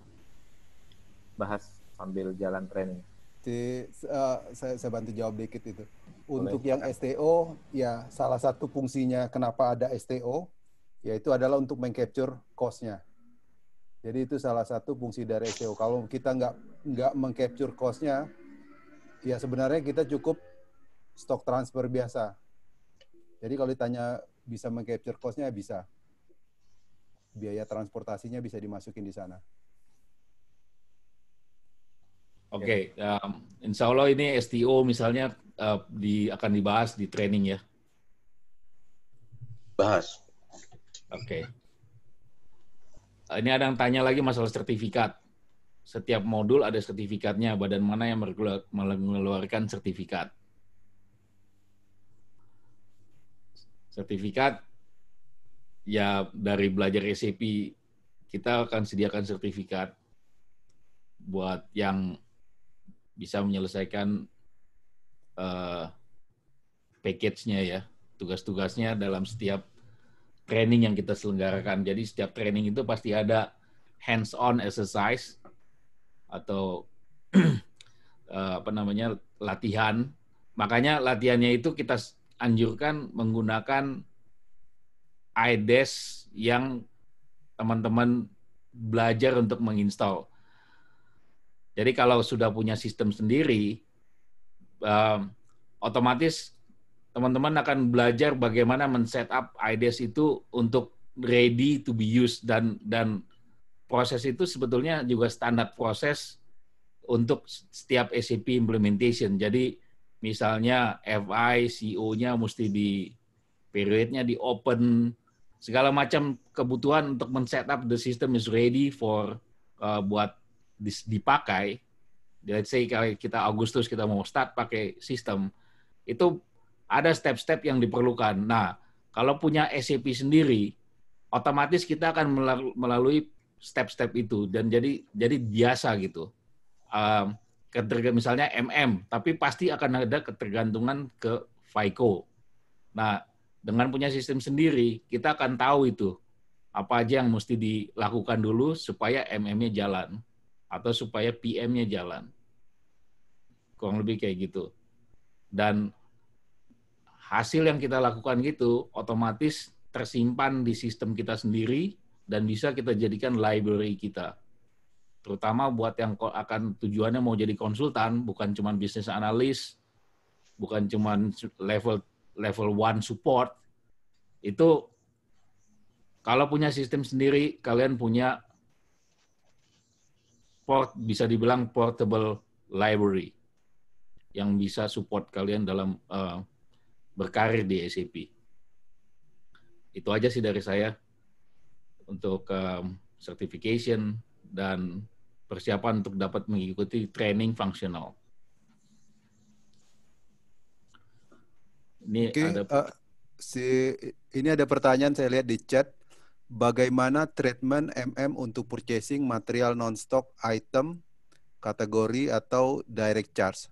bahas sambil jalan training. Jadi uh, eh, saya, saya bantu jawab dikit itu. Untuk Boleh. yang STO, ya salah satu fungsinya kenapa ada STO, yaitu adalah untuk mengcapture cost-nya. Jadi itu salah satu fungsi dari STO. Kalau kita nggak nggak mengcapture cost-nya, ya sebenarnya kita cukup stok transfer biasa. Jadi kalau ditanya bisa mengcapture cost-nya bisa. Biaya transportasinya bisa dimasukin di sana. Oke, okay. Ya. um, insya Allah ini STO misalnya uh, di, akan dibahas di training ya? Bahas. Oke. Okay. Ini ada yang tanya lagi masalah sertifikat. Setiap modul ada sertifikatnya, badan mana yang mengeluarkan sertifikat? Sertifikat, ya dari belajar SAP, kita akan sediakan sertifikat buat yang bisa menyelesaikan uh, package-nya ya, tugas-tugasnya dalam setiap training yang kita selenggarakan. Jadi setiap training itu pasti ada hands-on exercise atau eh, apa namanya latihan. Makanya latihannya itu kita anjurkan menggunakan IDES yang teman-teman belajar untuk menginstal. Jadi kalau sudah punya sistem sendiri, um, otomatis teman-teman akan belajar bagaimana men setup IDS itu untuk ready to be used dan dan proses itu sebetulnya juga standar proses untuk setiap SAP implementation. Jadi misalnya FI, CO-nya e mesti di periodnya di open segala macam kebutuhan untuk men setup the system is ready for uh, buat dipakai, let's say kita Agustus kita mau start pakai sistem, itu ada step-step yang diperlukan. Nah, kalau punya SAP sendiri, otomatis kita akan melalui step-step itu dan jadi jadi biasa gitu. Um, misalnya MM, tapi pasti akan ada ketergantungan ke FICO. Nah, dengan punya sistem sendiri, kita akan tahu itu apa aja yang mesti dilakukan dulu supaya MM-nya jalan atau supaya PM-nya jalan. Kurang lebih kayak gitu. Dan hasil yang kita lakukan gitu otomatis tersimpan di sistem kita sendiri dan bisa kita jadikan library kita. Terutama buat yang akan tujuannya mau jadi konsultan, bukan cuma bisnis analis, bukan cuma level level one support, itu kalau punya sistem sendiri, kalian punya port bisa dibilang portable library yang bisa support kalian dalam uh, berkarir di SAP. Itu aja sih dari saya untuk um, certification dan persiapan untuk dapat mengikuti training fungsional. Ini okay. ada uh, si ini ada pertanyaan saya lihat di chat bagaimana treatment MM untuk purchasing material non-stock item kategori atau direct charge.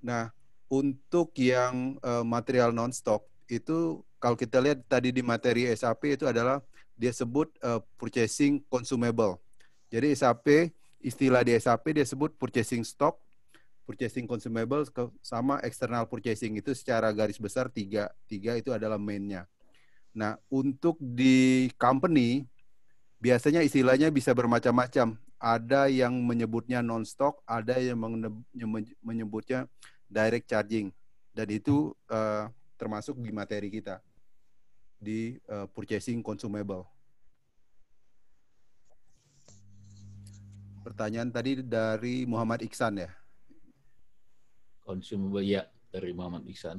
Nah, untuk yang uh, material non-stock itu kalau kita lihat tadi di materi SAP itu adalah dia sebut uh, purchasing consumable. Jadi SAP istilah di SAP dia sebut purchasing stock, purchasing consumable sama external purchasing itu secara garis besar tiga tiga itu adalah mainnya. Nah, untuk di company biasanya istilahnya bisa bermacam-macam. Ada yang menyebutnya non-stock, ada yang menyebutnya direct charging. Dan itu uh, termasuk di materi kita di uh, purchasing consumable. Pertanyaan tadi dari Muhammad Iksan ya. Consumable ya dari Muhammad Iksan.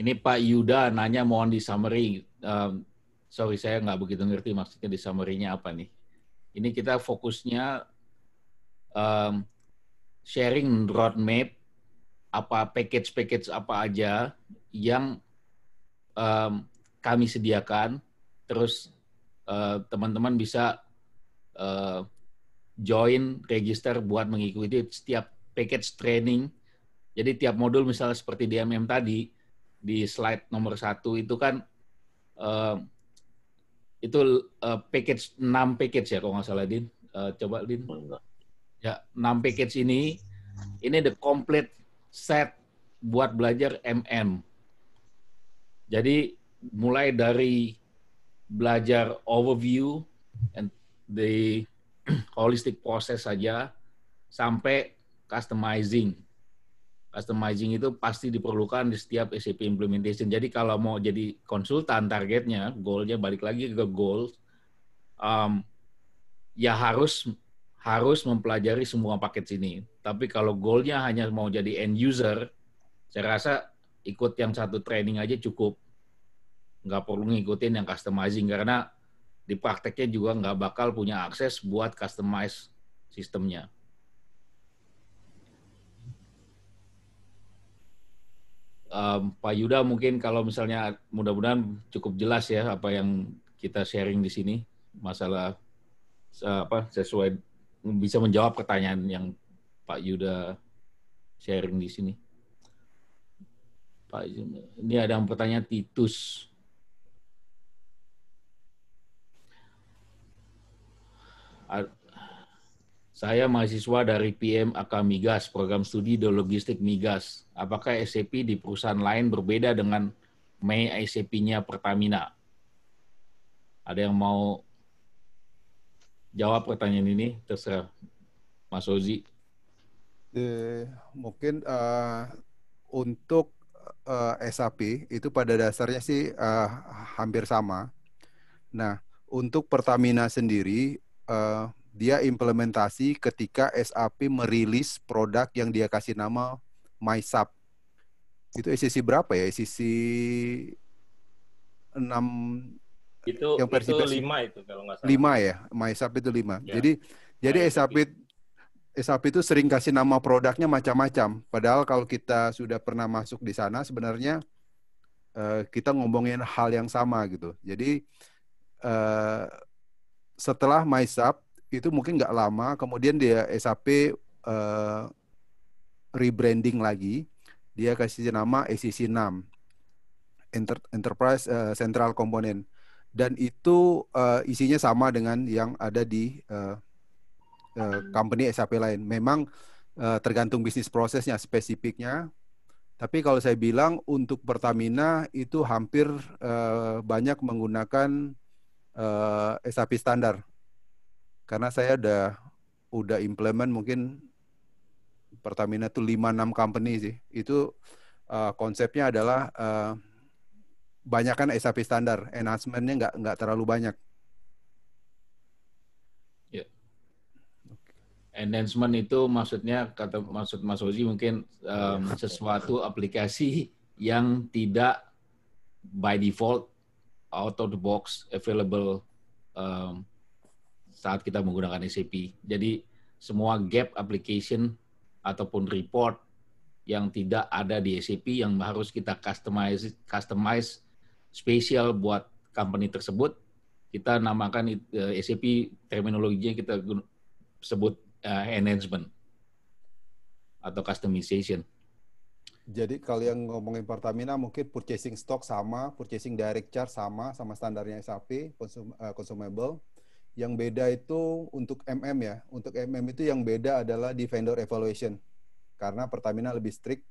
Ini Pak Yuda nanya mohon di summary. Um, sorry, saya nggak begitu ngerti maksudnya di summary-nya apa nih. Ini kita fokusnya um, sharing roadmap apa package-package apa aja yang um, kami sediakan, terus eh, teman-teman uh, bisa uh, join, register buat mengikuti setiap package training. Jadi tiap modul misalnya seperti DMM tadi, di slide nomor satu itu kan uh, itu uh, package enam package ya kalau nggak salah Din. Uh, coba Din. Ya, enam package ini ini the complete set buat belajar MM. Jadi mulai dari belajar overview and the holistic process saja sampai customizing Customizing itu pasti diperlukan di setiap SAP implementation. Jadi kalau mau jadi konsultan targetnya, goalnya balik lagi ke goal, um, ya harus harus mempelajari semua paket sini. Tapi kalau goalnya hanya mau jadi end user, saya rasa ikut yang satu training aja cukup. Nggak perlu ngikutin yang customizing karena di prakteknya juga nggak bakal punya akses buat customize sistemnya. um, Pak Yuda mungkin kalau misalnya mudah-mudahan cukup jelas ya apa yang kita sharing di sini masalah apa sesuai bisa menjawab pertanyaan yang Pak Yuda sharing di sini. Pak ini ada yang bertanya Titus. Saya mahasiswa dari PM AK Migas, program studi Logistik Migas. Apakah SCP di perusahaan lain berbeda dengan Mei scp nya Pertamina? Ada yang mau jawab pertanyaan ini? Terserah Mas Ozi. Eh, mungkin uh, untuk uh, eh, SAP itu pada dasarnya sih uh, hampir sama. Nah, untuk Pertamina sendiri uh, dia implementasi ketika SAP merilis produk yang dia kasih nama MySAP. Itu ECC berapa ya? ECC 6 itu yang versi itu 5 itu kalau nggak salah. 5 ya, MySAP itu 5. Ya. Jadi ya, jadi nah, SAP gitu. SAP itu sering kasih nama produknya macam-macam. Padahal kalau kita sudah pernah masuk di sana sebenarnya eh, kita ngomongin hal yang sama gitu. Jadi uh, setelah MySAP itu mungkin nggak lama kemudian dia SAP uh, eh, rebranding lagi dia kasih nama ACC 6 Enter Enterprise uh, Central Component dan itu uh, isinya sama dengan yang ada di uh, uh, company SAP lain memang uh, tergantung bisnis prosesnya spesifiknya tapi kalau saya bilang untuk Pertamina itu hampir uh, banyak menggunakan uh, SAP standar karena saya udah udah implement mungkin Pertamina tuh 5-6 company sih. Itu uh, konsepnya adalah uh, eh, banyak kan SAP standar, enhancement-nya nggak nggak terlalu banyak. Ya. Yeah. Enhancement itu maksudnya kata maksud Mas Ozi mungkin um, sesuatu aplikasi yang tidak by default out of the box available um, saat kita menggunakan SAP. Jadi semua gap application ataupun report yang tidak ada di SAP yang harus kita customize customize spesial buat company tersebut kita namakan eh, SAP terminologinya kita sebut eh, enhancement atau customization. Jadi kalau yang ngomongin Pertamina mungkin purchasing stock sama, purchasing direct charge sama, sama standarnya SAP, eh, consumable, yang beda itu untuk MM ya. Untuk MM itu yang beda adalah di vendor evaluation. Karena Pertamina lebih strict.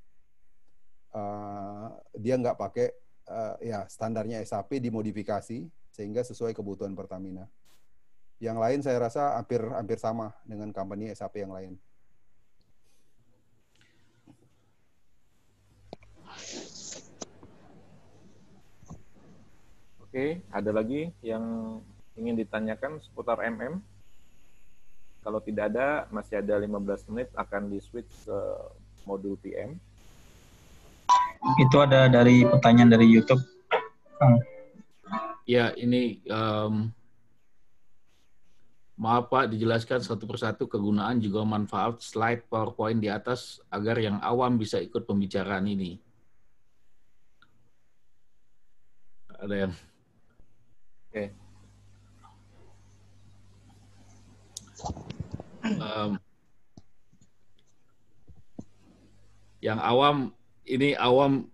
Uh, dia nggak pakai uh, ya standarnya SAP dimodifikasi sehingga sesuai kebutuhan Pertamina. Yang lain saya rasa hampir hampir sama dengan company SAP yang lain. Oke, ada lagi yang ingin ditanyakan seputar MM? Kalau tidak ada, masih ada 15 menit akan di-switch ke modul PM. Itu ada dari pertanyaan dari YouTube. Kang. Ya, ini um, maaf Pak, dijelaskan satu persatu kegunaan juga manfaat slide PowerPoint di atas agar yang awam bisa ikut pembicaraan ini. Ada yang Oke. Okay. um, yang awam ini awam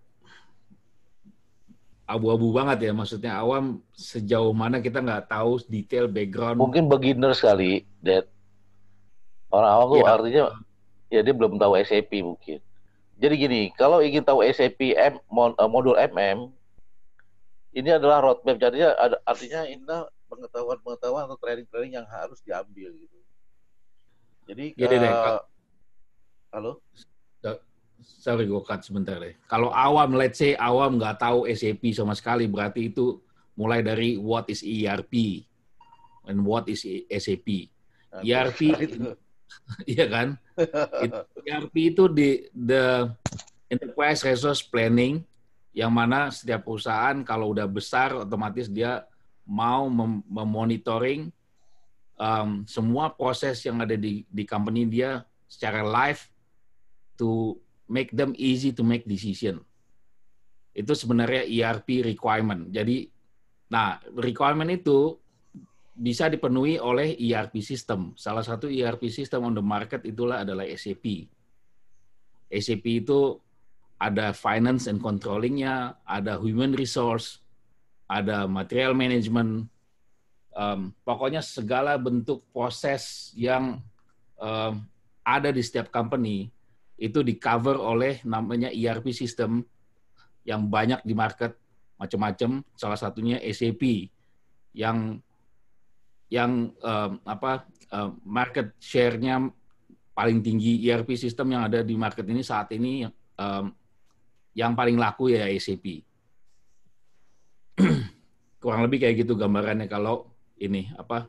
abu-abu banget ya maksudnya awam sejauh mana kita nggak tahu detail background mungkin beginner sekali Dad. orang awam tuh ya. artinya ya dia belum tahu SAP mungkin jadi gini kalau ingin tahu SAP M, eh, modul MM ini adalah roadmap jadinya artinya ini pengetahuan pengetahuan atau training training yang harus diambil gitu jadi Gini uh, deh, eh, halo. Sorry, gue cut sebentar deh. Kalau awam, let's say awam nggak tahu SAP sama sekali, berarti itu mulai dari what is ERP and what is SAP. ERP, iya kan? ERP itu di the Enterprise Resource Planning, yang mana setiap perusahaan kalau udah besar otomatis dia mau mem memonitoring um, semua proses yang ada di di company dia secara live to make them easy to make decision. Itu sebenarnya ERP requirement. Jadi nah, requirement itu bisa dipenuhi oleh ERP system. Salah satu ERP system on the market itulah adalah SAP. SAP itu ada finance and controllingnya, ada human resource, ada material management, um, pokoknya segala bentuk proses yang um, ada di setiap company itu di cover oleh namanya ERP system yang banyak di market macam-macam salah satunya SAP yang yang um, apa um, market share-nya paling tinggi ERP system yang ada di market ini saat ini um, yang paling laku ya SAP kurang lebih kayak gitu gambarannya kalau ini apa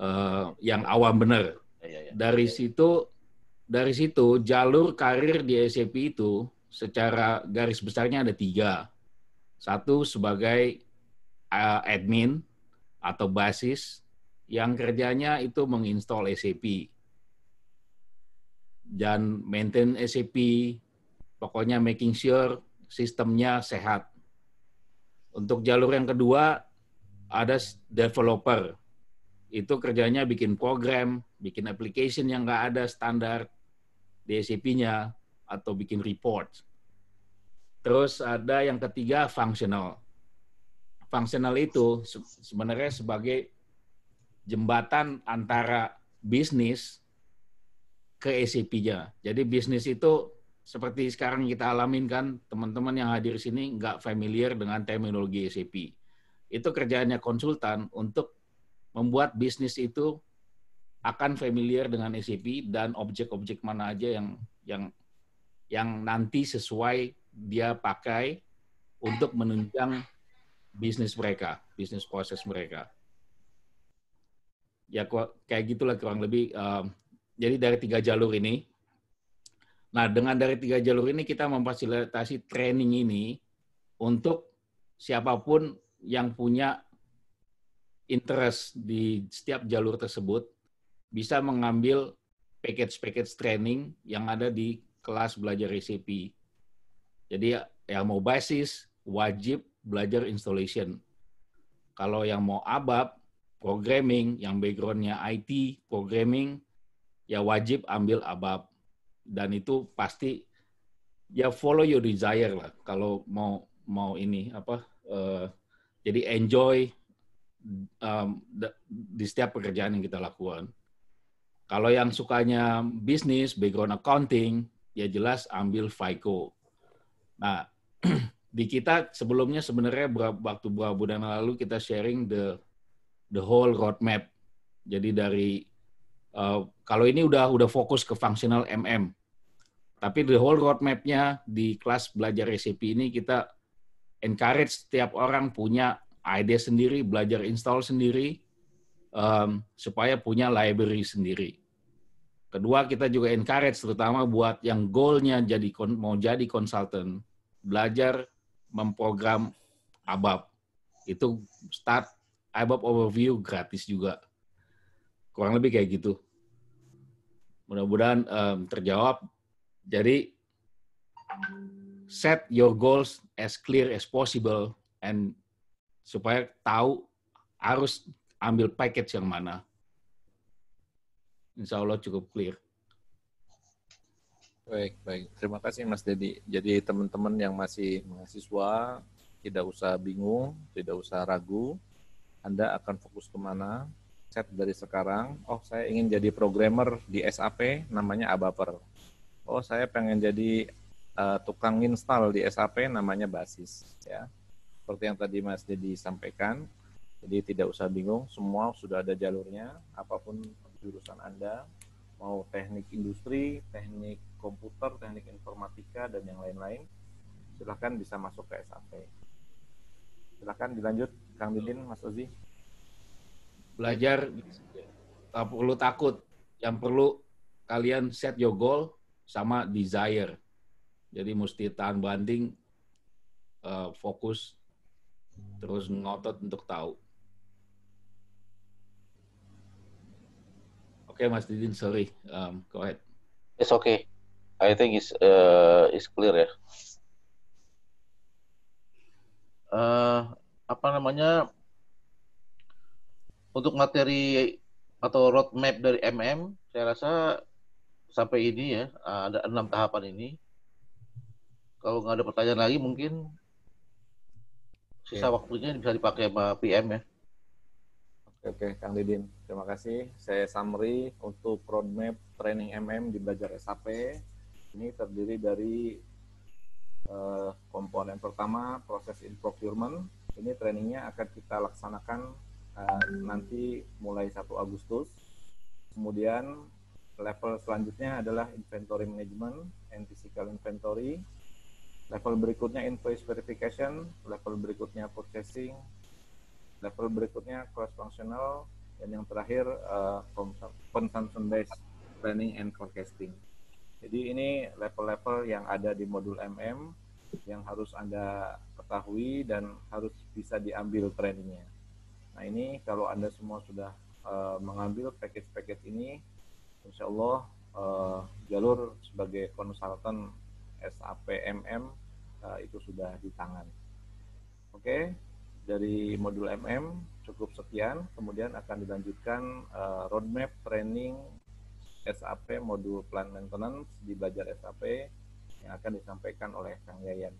uh, yang awam benar. Iya, iya, iya. Dari situ dari situ jalur karir di SCP itu secara garis besarnya ada tiga. Satu sebagai uh, admin atau basis yang kerjanya itu menginstall SAP dan maintain SAP, pokoknya making sure sistemnya sehat. Untuk jalur yang kedua ada developer. Itu kerjanya bikin program, bikin application yang nggak ada standar di nya atau bikin report. Terus ada yang ketiga, functional. Functional itu sebenarnya sebagai jembatan antara bisnis ke SAP-nya. Jadi bisnis itu seperti sekarang kita alamin kan, teman-teman yang hadir sini nggak familiar dengan terminologi SAP itu kerjaannya konsultan untuk membuat bisnis itu akan familiar dengan SAP dan objek-objek mana aja yang yang yang nanti sesuai dia pakai untuk menunjang bisnis mereka, bisnis proses mereka. Ya kayak gitulah kurang lebih. Ehm, jadi dari tiga jalur ini. Nah dengan dari tiga jalur ini kita memfasilitasi training ini untuk siapapun yang punya interest di setiap jalur tersebut bisa mengambil package-package training yang ada di kelas belajar recipe. Jadi yang mau basis wajib belajar installation. Kalau yang mau ABAP, programming, yang backgroundnya IT, programming, ya wajib ambil ABAP. Dan itu pasti ya follow your desire lah. Kalau mau mau ini apa uh, jadi enjoy um, di setiap pekerjaan yang kita lakukan. Kalau yang sukanya bisnis, background accounting, ya jelas ambil FICO. Nah, di kita sebelumnya sebenarnya waktu beberapa bulan lalu kita sharing the the whole roadmap. Jadi dari uh, kalau ini udah udah fokus ke functional MM, tapi the whole roadmapnya di kelas belajar SAP ini kita encourage setiap orang punya ide sendiri, belajar install sendiri, um, supaya punya library sendiri. Kedua, kita juga encourage terutama buat yang goalnya jadi mau jadi konsultan, belajar memprogram ABAP. Itu start ABAP overview gratis juga. Kurang lebih kayak gitu. Mudah-mudahan um, terjawab. Jadi set your goals as clear as possible and supaya tahu harus ambil package yang mana. Insya Allah cukup clear. Baik, baik. Terima kasih Mas Dedi. Jadi teman-teman yang masih mahasiswa, tidak usah bingung, tidak usah ragu. Anda akan fokus kemana, set dari sekarang, oh saya ingin jadi programmer di SAP, namanya Abaper. Oh saya pengen jadi uh, tukang install di SAP namanya basis ya. Seperti yang tadi Mas Dedi sampaikan, jadi tidak usah bingung, semua sudah ada jalurnya, apapun jurusan Anda, mau teknik industri, teknik komputer, teknik informatika dan yang lain-lain, silahkan bisa masuk ke SAP. Silahkan dilanjut, Kang Didin, Mas Ozi. Belajar, tak perlu takut. Yang perlu kalian set your goal sama desire jadi mesti tahan banding, uh, fokus, terus ngotot untuk tahu. Oke, okay, Mas Didin, sorry. Um, go ahead. It's okay. I think it's uh, it's clear ya. Yeah. Uh, apa namanya untuk materi atau roadmap dari MM, saya rasa sampai ini ya ada enam tahapan ini kalau nggak ada pertanyaan lagi mungkin sisa okay. waktunya bisa dipakai sama PM ya. Oke, okay, Kang Didin. Terima kasih. Saya summary untuk roadmap training MM di Belajar SAP. Ini terdiri dari uh, komponen pertama, proses in procurement. Ini trainingnya akan kita laksanakan uh, nanti mulai 1 Agustus. Kemudian level selanjutnya adalah inventory management and physical inventory level berikutnya invoice verification, level berikutnya purchasing, level berikutnya cross functional, dan yang terakhir uh, consumption based planning and forecasting. Jadi ini level-level yang ada di modul MM yang harus Anda ketahui dan harus bisa diambil trennya. Nah ini kalau Anda semua sudah uh, mengambil package-package ini, insya Allah uh, jalur sebagai konsultan SAP MM uh, eh, itu sudah di tangan. Oke, okay? dari modul MM cukup sekian, kemudian akan dilanjutkan uh, roadmap training SAP modul plan maintenance di belajar SAP yang akan disampaikan oleh Kang Yayan.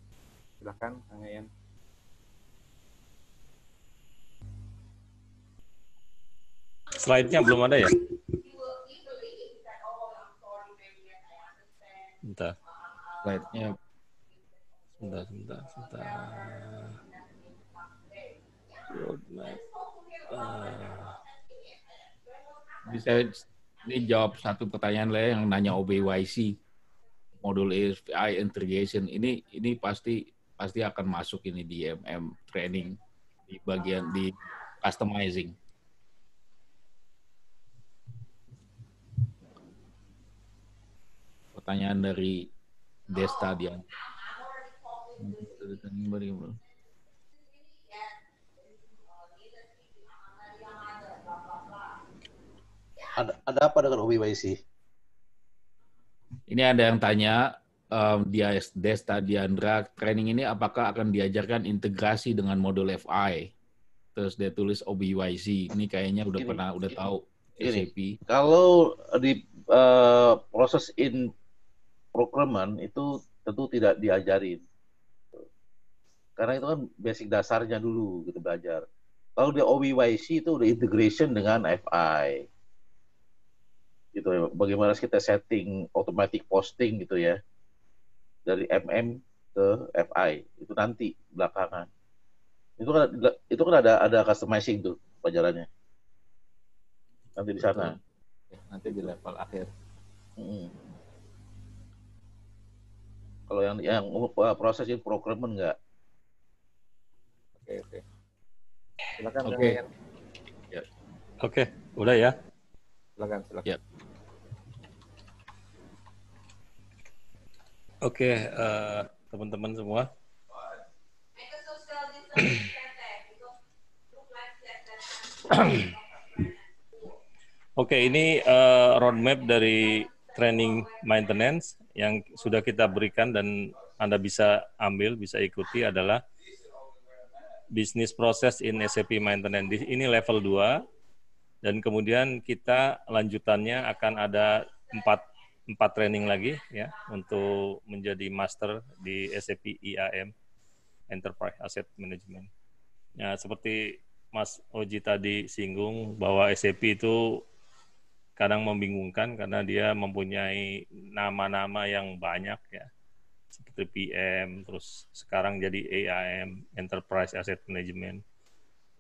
Silahkan Kang Yayan. Slide-nya belum ada ya? Oh, Entah slide-nya sebentar sebentar sebentar roadmap uh, eh, bisa ini jawab satu pertanyaan lah ya, yang nanya OBYC modul AI integration ini ini pasti pasti akan masuk ini di MM training di bagian di customizing. Pertanyaan dari de esta diana. Ada, ada apa dengan OBYC? Ini ada yang tanya, um, dia Desta Diandra, training ini apakah akan diajarkan integrasi dengan modul FI? Terus dia tulis OBYC. Ini kayaknya udah ini, pernah, udah tahu Ini, SAP. Kalau di uh, proses in procurement itu tentu tidak diajarin. Karena itu kan basic dasarnya dulu gitu belajar. Kalau di OBYC itu udah integration dengan FI. Gitu ya, bagaimana kita setting automatic posting gitu ya. Dari MM ke FI itu nanti belakangan. Itu kan itu kan ada ada customizing tuh pelajarannya. Nanti di sana. Nanti di level akhir. -hmm. Kalau yang yang eh, proses yang program enggak. Oke, oke. Silakan. Oke. Okay. Ya. Oke, okay. udah ya. Silakan, silakan. Ya. Oke, okay, uh, eh, teman-teman semua. Oke, okay, ini uh, roadmap dari training maintenance yang sudah kita berikan dan Anda bisa ambil, bisa ikuti adalah bisnis proses in SAP Maintenance. Ini level 2 dan kemudian kita lanjutannya akan ada empat empat training lagi ya untuk menjadi master di SAP IAM Enterprise Asset Management. Ya, seperti Mas Oji tadi singgung bahwa SAP itu kadang membingungkan karena dia mempunyai nama-nama yang banyak ya seperti PM terus sekarang jadi AIM Enterprise Asset Management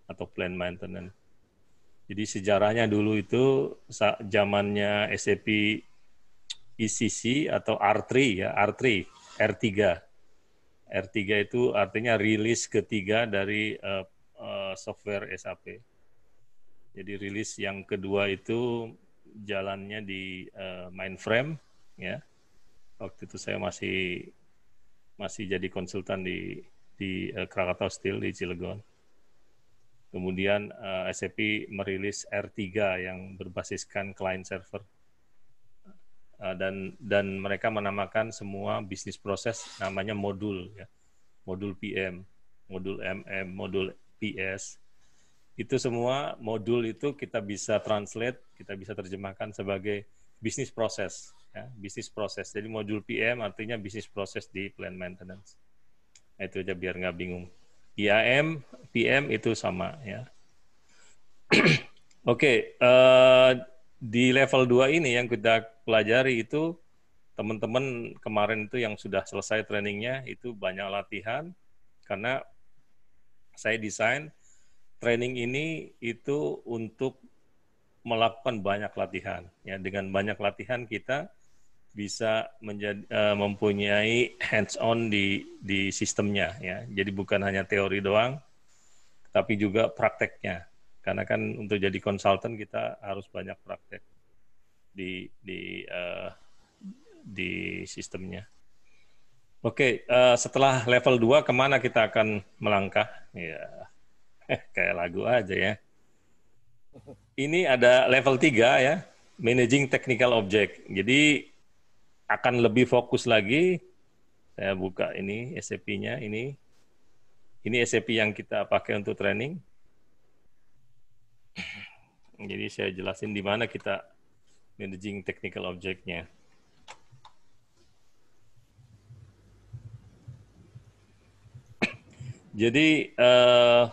atau Plan Maintenance. Jadi sejarahnya dulu itu zamannya SAP ECC atau R3 ya R3 R3 R3 itu artinya rilis ketiga dari uh, uh, software SAP. Jadi rilis yang kedua itu jalannya di uh, eh, mainframe ya waktu itu saya masih masih jadi konsultan di di uh, Krakatau Steel di Cilegon kemudian uh, eh, SAP merilis R3 yang berbasiskan client server uh, dan dan mereka menamakan semua bisnis proses namanya modul ya modul PM modul MM modul PS itu semua modul itu kita bisa translate, kita bisa terjemahkan sebagai bisnis proses, ya, bisnis proses. Jadi modul PM artinya bisnis proses di plan maintenance. Nah, itu aja biar nggak bingung. IAM, PM itu sama ya. Oke, okay, uh, eh, di level 2 ini yang kita pelajari itu teman-teman kemarin itu yang sudah selesai trainingnya itu banyak latihan karena saya desain training ini itu untuk melakukan banyak latihan. Ya, dengan banyak latihan kita bisa menjadi uh, mempunyai hands on di di sistemnya ya. Jadi bukan hanya teori doang tapi juga prakteknya. Karena kan untuk jadi konsultan kita harus banyak praktek di di uh, di sistemnya. Oke, okay, uh, eh, setelah level 2 kemana kita akan melangkah? Ya. Yeah. Kayak lagu aja ya. Ini ada level 3 ya, managing technical object. Jadi akan lebih fokus lagi. Saya buka ini SAP-nya ini. Ini SAP yang kita pakai untuk training. Jadi saya jelasin di mana kita managing technical object-nya. Jadi uh,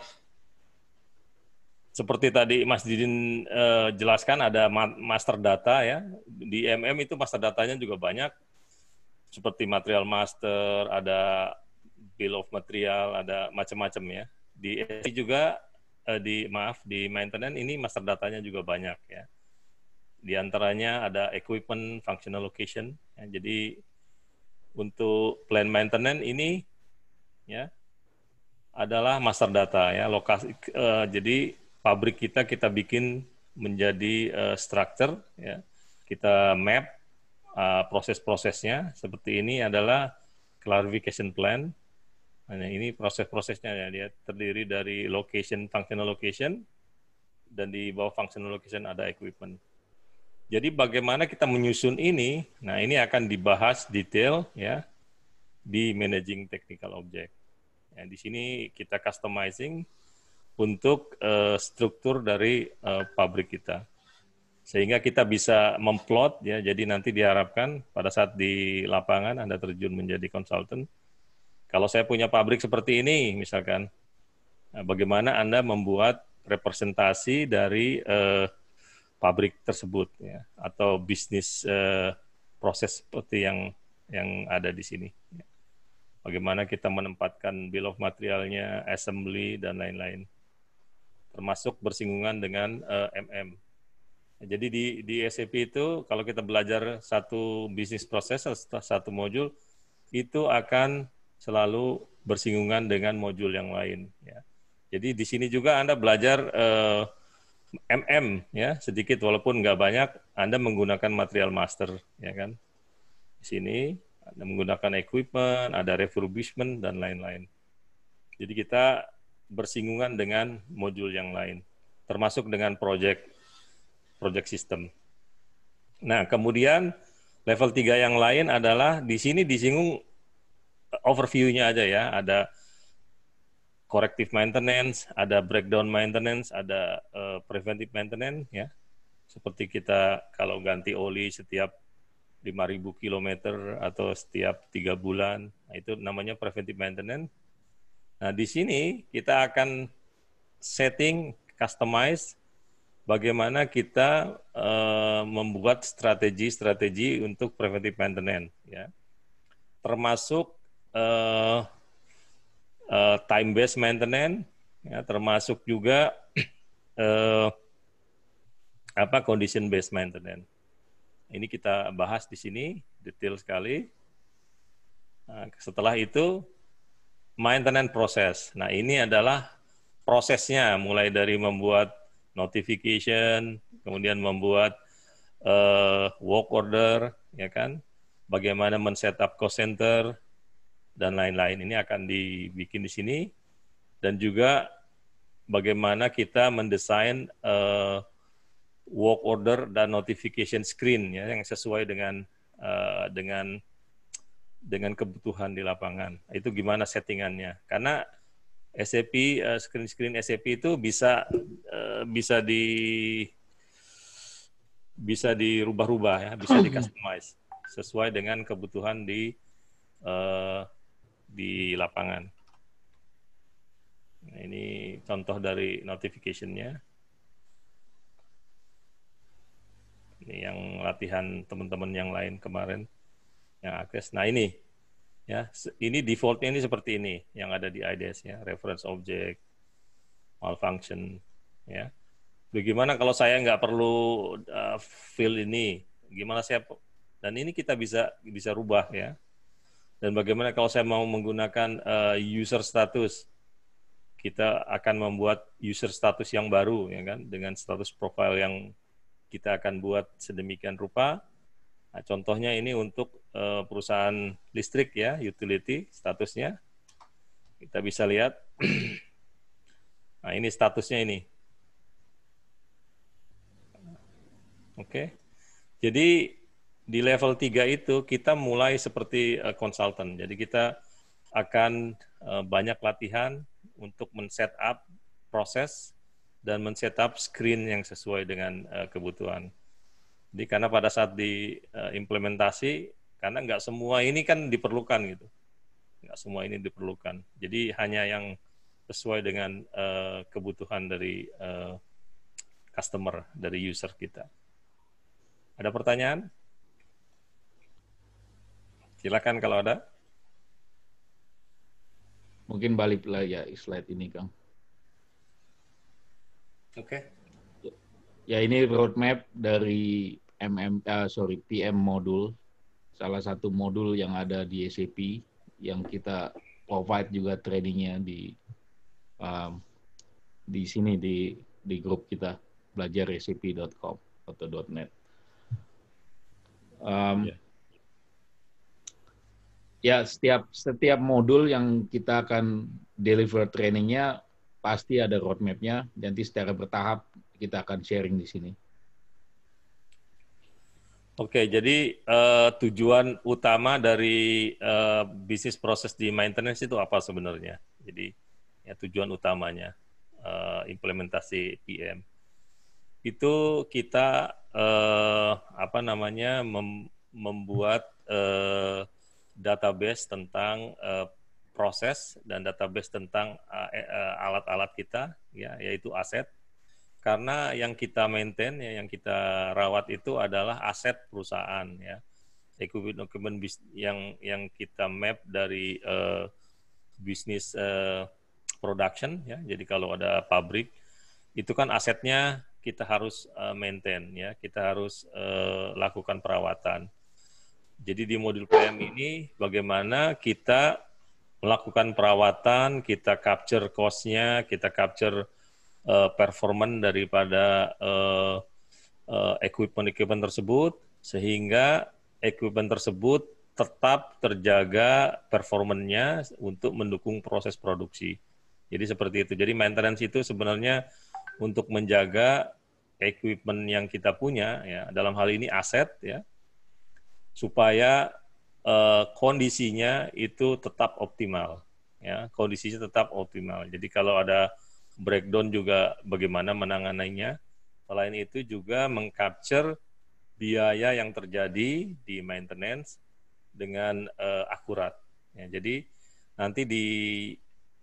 seperti tadi Mas Didin uh, jelaskan ada master data ya di MM itu master datanya juga banyak seperti material master, ada bill of material, ada macam-macam ya. Di SI juga uh, di maaf di maintenance ini master datanya juga banyak ya. Di antaranya ada equipment, functional location. Ya, jadi untuk plan maintenance ini ya adalah master data ya lokasi uh, jadi pabrik kita kita bikin menjadi uh, structure ya. Kita map uh, proses-prosesnya seperti ini adalah clarification plan. Nah, ini proses-prosesnya ya dia terdiri dari location functional location dan di bawah functional location ada equipment. Jadi bagaimana kita menyusun ini? Nah, ini akan dibahas detail ya di managing technical object. Ya, di sini kita customizing untuk uh, struktur dari uh, pabrik kita. Sehingga kita bisa memplot ya. Jadi nanti diharapkan pada saat di lapangan Anda terjun menjadi konsultan, kalau saya punya pabrik seperti ini misalkan, eh, bagaimana Anda membuat representasi dari uh, pabrik tersebut ya atau bisnis uh, proses seperti yang yang ada di sini. Ya. Bagaimana kita menempatkan bill of materialnya, assembly dan lain-lain termasuk bersinggungan dengan uh, MM. Jadi di di SAP itu kalau kita belajar satu bisnis proses satu modul itu akan selalu bersinggungan dengan modul yang lain ya. Jadi di sini juga Anda belajar uh, MM ya sedikit walaupun nggak banyak Anda menggunakan material master ya kan. Di sini Anda menggunakan equipment, ada refurbishment dan lain-lain. Jadi kita bersinggungan dengan modul yang lain, termasuk dengan project project system. Nah, kemudian level 3 yang lain adalah di sini disinggung eh, overview-nya aja ya, ada corrective maintenance, ada breakdown maintenance, ada uh, preventive maintenance ya. Seperti kita kalau ganti oli setiap 5000 km atau setiap tiga bulan, nah, itu namanya preventive maintenance Nah, di sini kita akan setting, customize bagaimana kita uh, membuat strategi-strategi untuk preventive maintenance ya. Termasuk uh, eh, uh, eh, time based maintenance ya, termasuk juga uh, apa condition based maintenance. Ini kita bahas di sini detail sekali. Nah, setelah itu maintenance proses. Nah, ini adalah prosesnya mulai dari membuat notification, kemudian membuat uh, work order, ya kan? Bagaimana men-setup call center dan lain-lain. Ini akan dibikin di sini dan juga bagaimana kita mendesain uh, work order dan notification screen ya yang sesuai dengan uh, dengan dengan kebutuhan di lapangan. Itu gimana settingannya? Karena SAP eh, screen screen SAP itu bisa eh, bisa di bisa dirubah-rubah ya, bisa hmm. di customize sesuai dengan kebutuhan di eh, di lapangan. Nah, ini contoh dari notification-nya. Ini yang latihan teman-teman yang lain kemarin yang akses. Nah ini, ya ini defaultnya ini seperti ini yang ada di IDES ya, reference object, malfunction, ya. Bagaimana kalau saya nggak perlu uh, fill ini? Gimana saya dan ini kita bisa bisa rubah ya. Dan bagaimana kalau saya mau menggunakan uh, user status? Kita akan membuat user status yang baru ya kan dengan status profile yang kita akan buat sedemikian rupa Nah, contohnya ini untuk uh, perusahaan listrik ya, utility statusnya. Kita bisa lihat. nah, ini statusnya ini. Oke. Okay. Jadi di level 3 itu kita mulai seperti konsultan. Eh, uh, Jadi kita akan uh, banyak latihan untuk men-set up proses dan men-set up screen yang sesuai dengan kebutuhan. Jadi karena pada saat diimplementasi, eh, karena nggak semua ini kan diperlukan gitu, nggak semua ini diperlukan. Jadi hanya yang sesuai dengan uh, kebutuhan dari uh, customer, dari user kita. Ada pertanyaan? Silakan kalau ada. Mungkin balik lagi ya slide ini, Kang. Oke. Okay. Ya ini roadmap dari MM uh, sorry PM modul salah satu modul yang ada di SAP yang kita provide juga trainingnya di um, di sini di di grup kita belajar SAP.com atau .net. Um, yeah. Ya setiap setiap modul yang kita akan deliver trainingnya pasti ada roadmapnya. Nanti secara bertahap kita akan sharing di sini. Oke, jadi uh, tujuan utama dari uh, bisnis proses di maintenance itu apa sebenarnya? Jadi ya, tujuan utamanya uh, implementasi PM itu kita uh, apa namanya mem membuat uh, database tentang uh, proses dan database tentang alat-alat uh, kita, ya yaitu aset karena yang kita maintain ya yang kita rawat itu adalah aset perusahaan ya equipment yang yang kita map dari uh, bisnis uh, production ya jadi kalau ada pabrik itu kan asetnya kita harus uh, maintain ya kita harus uh, lakukan perawatan jadi di modul PM ini bagaimana kita melakukan perawatan kita capture costnya, kita capture uh, performan daripada uh, uh, equipment equipment tersebut sehingga equipment tersebut tetap terjaga performanya untuk mendukung proses produksi. Jadi seperti itu. Jadi maintenance itu sebenarnya untuk menjaga equipment yang kita punya ya dalam hal ini aset ya supaya uh, kondisinya itu tetap optimal ya kondisinya tetap optimal. Jadi kalau ada breakdown juga bagaimana menanganinya. Selain itu juga mengcapture biaya yang terjadi di maintenance dengan uh, akurat. Ya, jadi nanti di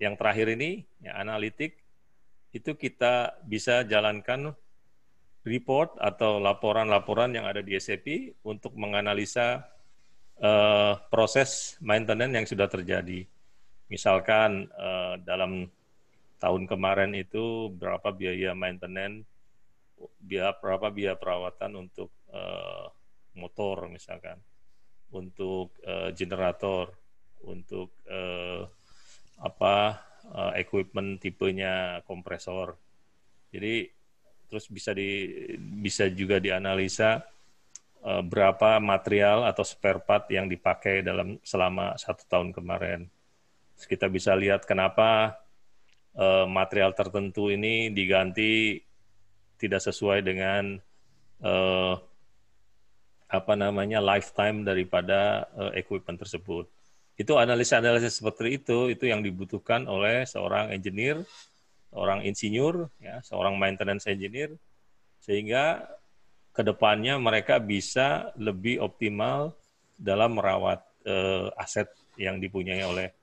yang terakhir ini ya, analitik itu kita bisa jalankan report atau laporan-laporan yang ada di SAP untuk menganalisa uh, proses maintenance yang sudah terjadi. Misalkan uh, dalam tahun kemarin itu berapa biaya maintenance, biaya berapa biaya perawatan untuk uh, motor misalkan, untuk uh, generator, untuk uh, apa uh, equipment tipenya kompresor. Jadi terus bisa di bisa juga dianalisa uh, berapa material atau spare part yang dipakai dalam selama satu tahun kemarin. Terus kita bisa lihat kenapa uh, material tertentu ini diganti tidak sesuai dengan uh, apa namanya lifetime daripada uh, equipment tersebut. Itu analisis-analisis seperti itu itu yang dibutuhkan oleh seorang engineer, seorang insinyur, ya, seorang maintenance engineer sehingga kedepannya mereka bisa lebih optimal dalam merawat uh, aset yang dipunyai oleh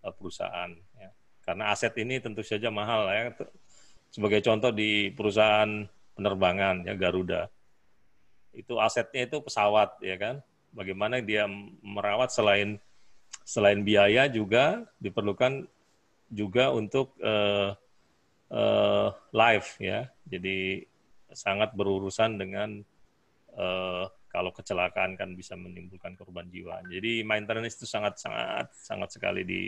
uh, perusahaan. Karena aset ini tentu saja mahal ya. Sebagai contoh di perusahaan penerbangan ya Garuda. Itu asetnya itu pesawat ya kan. Bagaimana dia merawat selain selain biaya juga diperlukan juga untuk uh, eh, uh, eh, live ya. Jadi sangat berurusan dengan uh, kalau kecelakaan kan bisa menimbulkan korban jiwa. Jadi maintenance itu sangat sangat sangat sekali di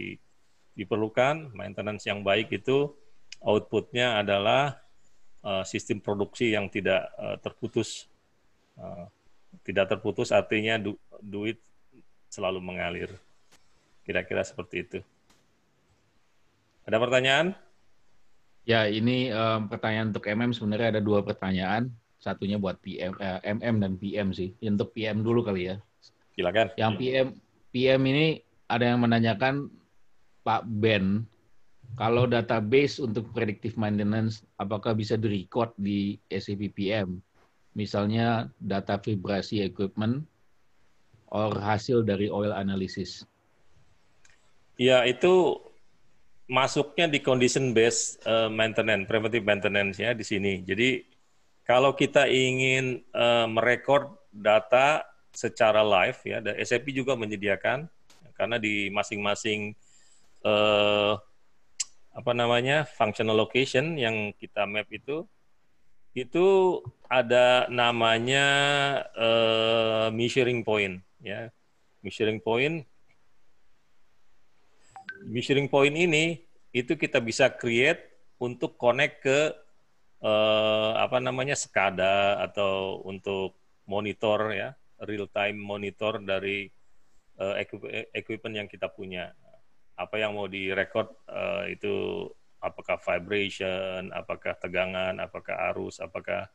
diperlukan. Maintenance yang baik itu outputnya adalah uh, sistem produksi yang tidak uh, terputus. Uh, tidak terputus artinya du duit selalu mengalir. Kira-kira seperti itu. Ada pertanyaan? Ya, ini um, pertanyaan untuk MM sebenarnya ada dua pertanyaan. Satunya buat PM, eh, MM dan PM sih. Untuk PM dulu kali ya. Silakan. Yang PM, PM ini ada yang menanyakan Pak Ben, kalau database untuk predictive maintenance apakah bisa direcord di SAP PM, Misalnya data vibrasi equipment or hasil dari oil analysis. Ya, itu masuknya di condition based uh, maintenance, preventive maintenance ya di sini. Jadi kalau kita ingin uh, merekod data secara live ya, SAP juga menyediakan karena di masing-masing uh, apa namanya functional location yang kita map itu itu ada namanya uh, measuring point ya measuring point measuring point ini itu kita bisa create untuk connect ke uh, apa namanya skada atau untuk monitor ya real time monitor dari uh, equipment yang kita punya apa yang mau direkod uh, eh, itu apakah vibration, apakah tegangan, apakah arus, apakah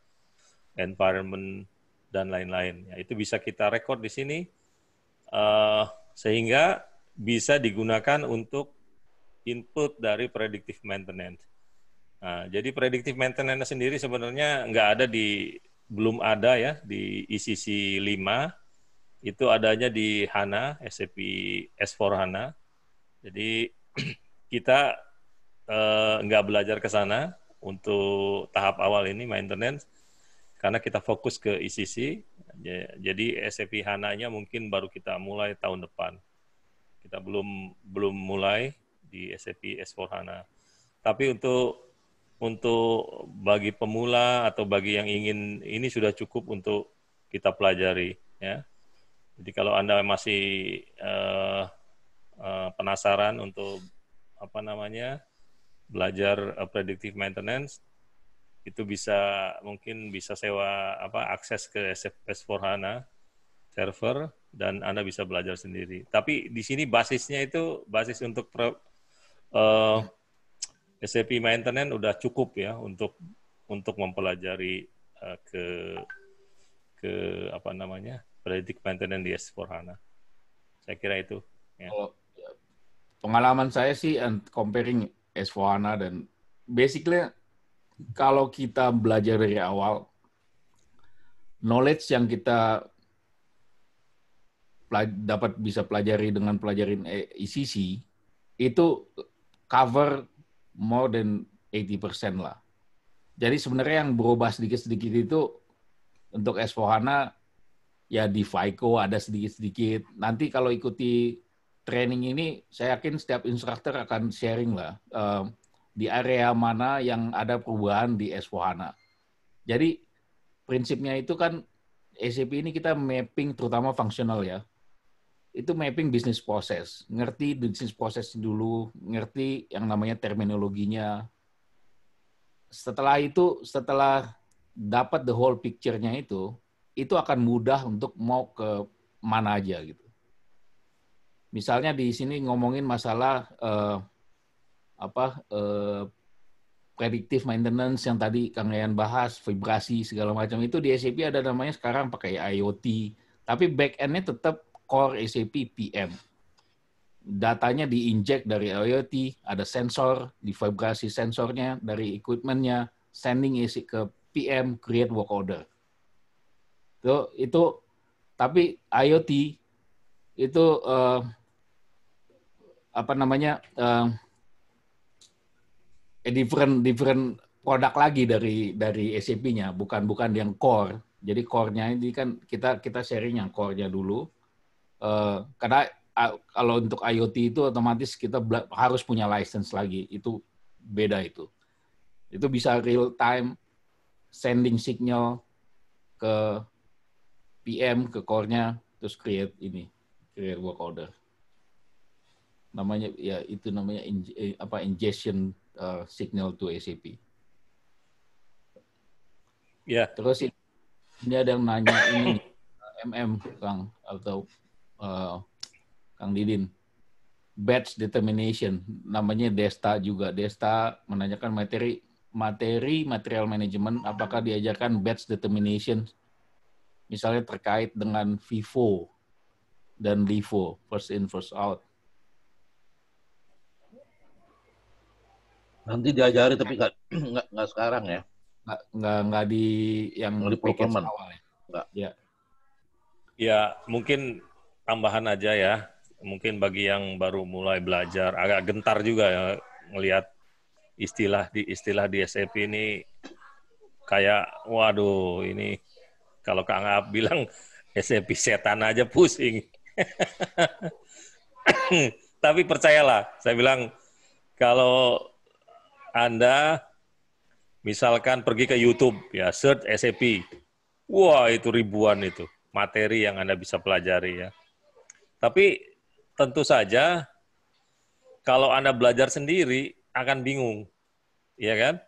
environment dan lain-lain. Ya, itu bisa kita rekod di sini uh, sehingga bisa digunakan untuk input dari predictive maintenance. Nah, jadi predictive maintenance sendiri sebenarnya nggak ada di belum ada ya di ECC 5 itu adanya di HANA, SAP S4 HANA jadi kita nggak eh, nggak belajar ke sana untuk tahap awal ini maintenance karena kita fokus ke ICC. Jadi SAP Hananya mungkin baru kita mulai tahun depan. Kita belum belum mulai di SAP S4 HANA. Tapi untuk untuk bagi pemula atau bagi yang ingin ini sudah cukup untuk kita pelajari ya. Jadi kalau Anda masih uh, Eh, penasaran untuk apa namanya belajar uh, predictive maintenance itu bisa mungkin bisa sewa apa akses ke SFS forhana hana server dan Anda bisa belajar sendiri. Tapi di sini basisnya itu basis untuk pre, uh, SAP maintenance udah cukup ya untuk untuk mempelajari uh, ke ke apa namanya predictive maintenance di S4HANA. Saya kira itu. Ya. Kalau oh, pengalaman saya sih and comparing s dan basically kalau kita belajar dari awal, knowledge yang kita dapat bisa pelajari dengan pelajarin ECC itu cover more than 80% lah. Jadi sebenarnya yang berubah sedikit-sedikit itu untuk s ya di FICO ada sedikit-sedikit. Nanti kalau ikuti training ini saya yakin setiap instruktur akan sharing lah uh, di area mana yang ada perubahan di s Jadi prinsipnya itu kan SAP ini kita mapping terutama fungsional ya. Itu mapping bisnis proses. Ngerti bisnis proses dulu, ngerti yang namanya terminologinya. Setelah itu, setelah dapat the whole picture-nya itu, itu akan mudah untuk mau ke mana aja gitu misalnya di sini ngomongin masalah eh, apa eh, predictive maintenance yang tadi Kang Ryan bahas, vibrasi segala macam itu di SAP ada namanya sekarang pakai IoT, tapi back end-nya tetap core SAP PM. Datanya diinjek dari IoT, ada sensor, di vibrasi sensornya, dari equipmentnya, sending isi ke PM, create work order. Itu, itu tapi IoT itu uh, apa namanya uh, different different produk lagi dari dari SAP-nya, bukan bukan yang core. Jadi core-nya ini kan kita kita sharing yang core-nya dulu. Uh, karena uh, kalau untuk IoT itu otomatis kita harus punya license lagi. Itu beda itu. Itu bisa real time sending signal ke PM ke core-nya terus create ini, create work order namanya ya itu namanya in, eh, apa ingestion uh, eh, signal to ACP. Ya. Yeah. Terus ini ada yang nanya ini MM Kang atau uh, Kang Didin. Batch determination namanya Desta juga. Desta menanyakan materi materi material management apakah diajarkan batch determination misalnya terkait dengan FIFO dan LIFO first in first out Nanti diajari tapi nggak nggak sekarang ya. Nggak nggak di yang di Awal ya. Ya. ya mungkin tambahan aja ya. Mungkin bagi yang baru mulai belajar agak gentar juga ya melihat istilah di istilah di SAP ini kayak waduh ini kalau Kang Ab bilang SAP setan aja pusing. Tapi percayalah, saya bilang kalau anda misalkan pergi ke YouTube ya, search SAP. Wah, itu ribuan itu materi yang Anda bisa pelajari ya. Tapi tentu saja kalau Anda belajar sendiri akan bingung. ya kan?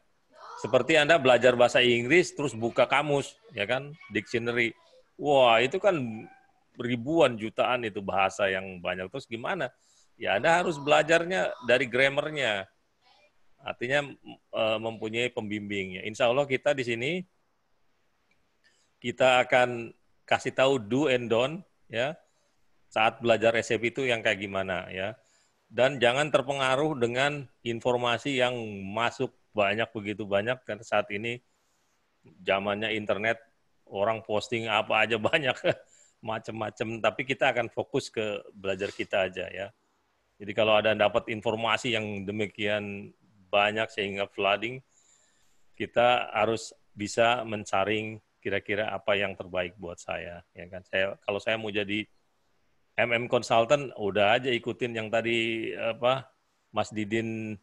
Seperti Anda belajar bahasa Inggris terus buka kamus, ya kan? Dictionary. Wah, itu kan ribuan jutaan itu bahasa yang banyak. Terus gimana? Ya Anda harus belajarnya dari grammarnya. Artinya uh, mempunyai pembimbingnya. Insya Allah kita di sini kita akan kasih tahu do and don ya saat belajar resep itu yang kayak gimana ya. Dan jangan terpengaruh dengan informasi yang masuk banyak begitu banyak kan saat ini zamannya internet orang posting apa aja banyak macam-macam tapi kita akan fokus ke belajar kita aja ya. Jadi kalau ada dapat informasi yang demikian banyak sehingga flooding, kita harus bisa mencaring kira-kira apa yang terbaik buat saya. Ya kan? Saya kalau saya mau jadi MM consultant, udah aja ikutin yang tadi apa Mas Didin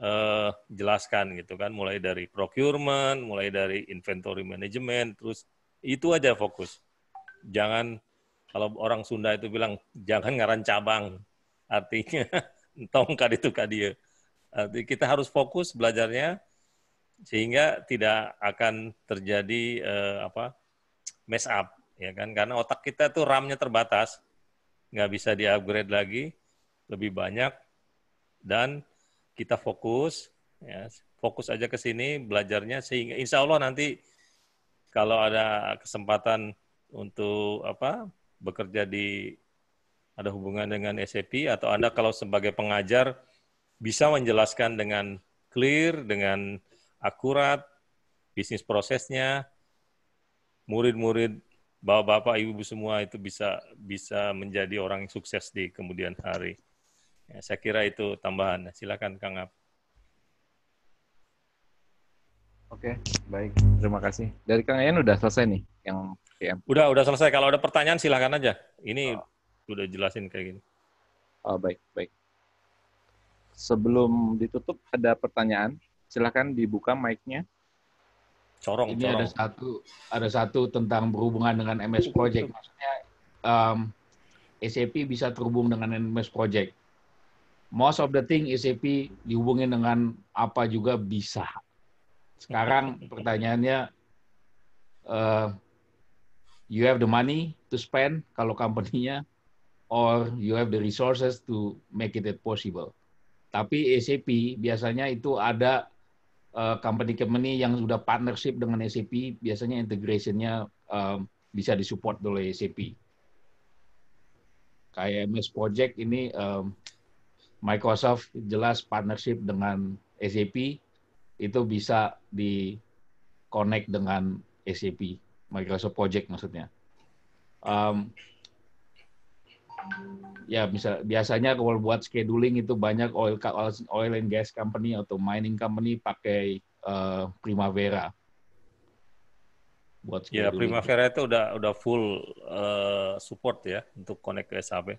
eh, jelaskan gitu kan, mulai dari procurement, mulai dari inventory management, terus itu aja fokus. Jangan kalau orang Sunda itu bilang jangan ngaran cabang artinya tongkat itu kadi ya kita harus fokus belajarnya sehingga tidak akan terjadi uh, apa mess up ya kan karena otak kita tuh ramnya terbatas nggak bisa di-upgrade lagi lebih banyak dan kita fokus ya fokus aja ke sini belajarnya sehingga insya Allah nanti kalau ada kesempatan untuk apa bekerja di ada hubungan dengan SAP atau Anda kalau sebagai pengajar bisa menjelaskan dengan clear, dengan akurat bisnis prosesnya, murid-murid bapak-bapak ibu ibu semua itu bisa bisa menjadi orang yang sukses di kemudian hari. Ya, saya kira itu tambahan. Silakan Kang Ab. Oke, baik. Terima kasih. Dari Kang Ayan udah selesai nih yang PM. Udah, udah selesai. Kalau ada pertanyaan silakan aja. Ini oh. udah jelasin kayak gini. Oh, baik, baik sebelum ditutup ada pertanyaan. Silahkan dibuka mic-nya. Corong, Ini corong. ada satu ada satu tentang berhubungan dengan MS Project. Maksudnya um, SAP bisa terhubung dengan MS Project. Most of the thing SAP dihubungin dengan apa juga bisa. Sekarang pertanyaannya, uh, you have the money to spend kalau company-nya, or you have the resources to make it possible. Tapi SAP biasanya itu ada company-company eh, yang sudah partnership dengan SAP, biasanya integrationnya uh, bisa disupport oleh SAP. Kayak MS Project ini um, Microsoft jelas partnership dengan SAP, itu bisa di connect dengan SAP, Microsoft Project maksudnya. Um, ya bisa biasanya kalau buat scheduling itu banyak oil oil and gas company atau mining company pakai uh, Primavera. Buat ya Primavera itu udah udah full uh, support ya untuk connect ke SAP.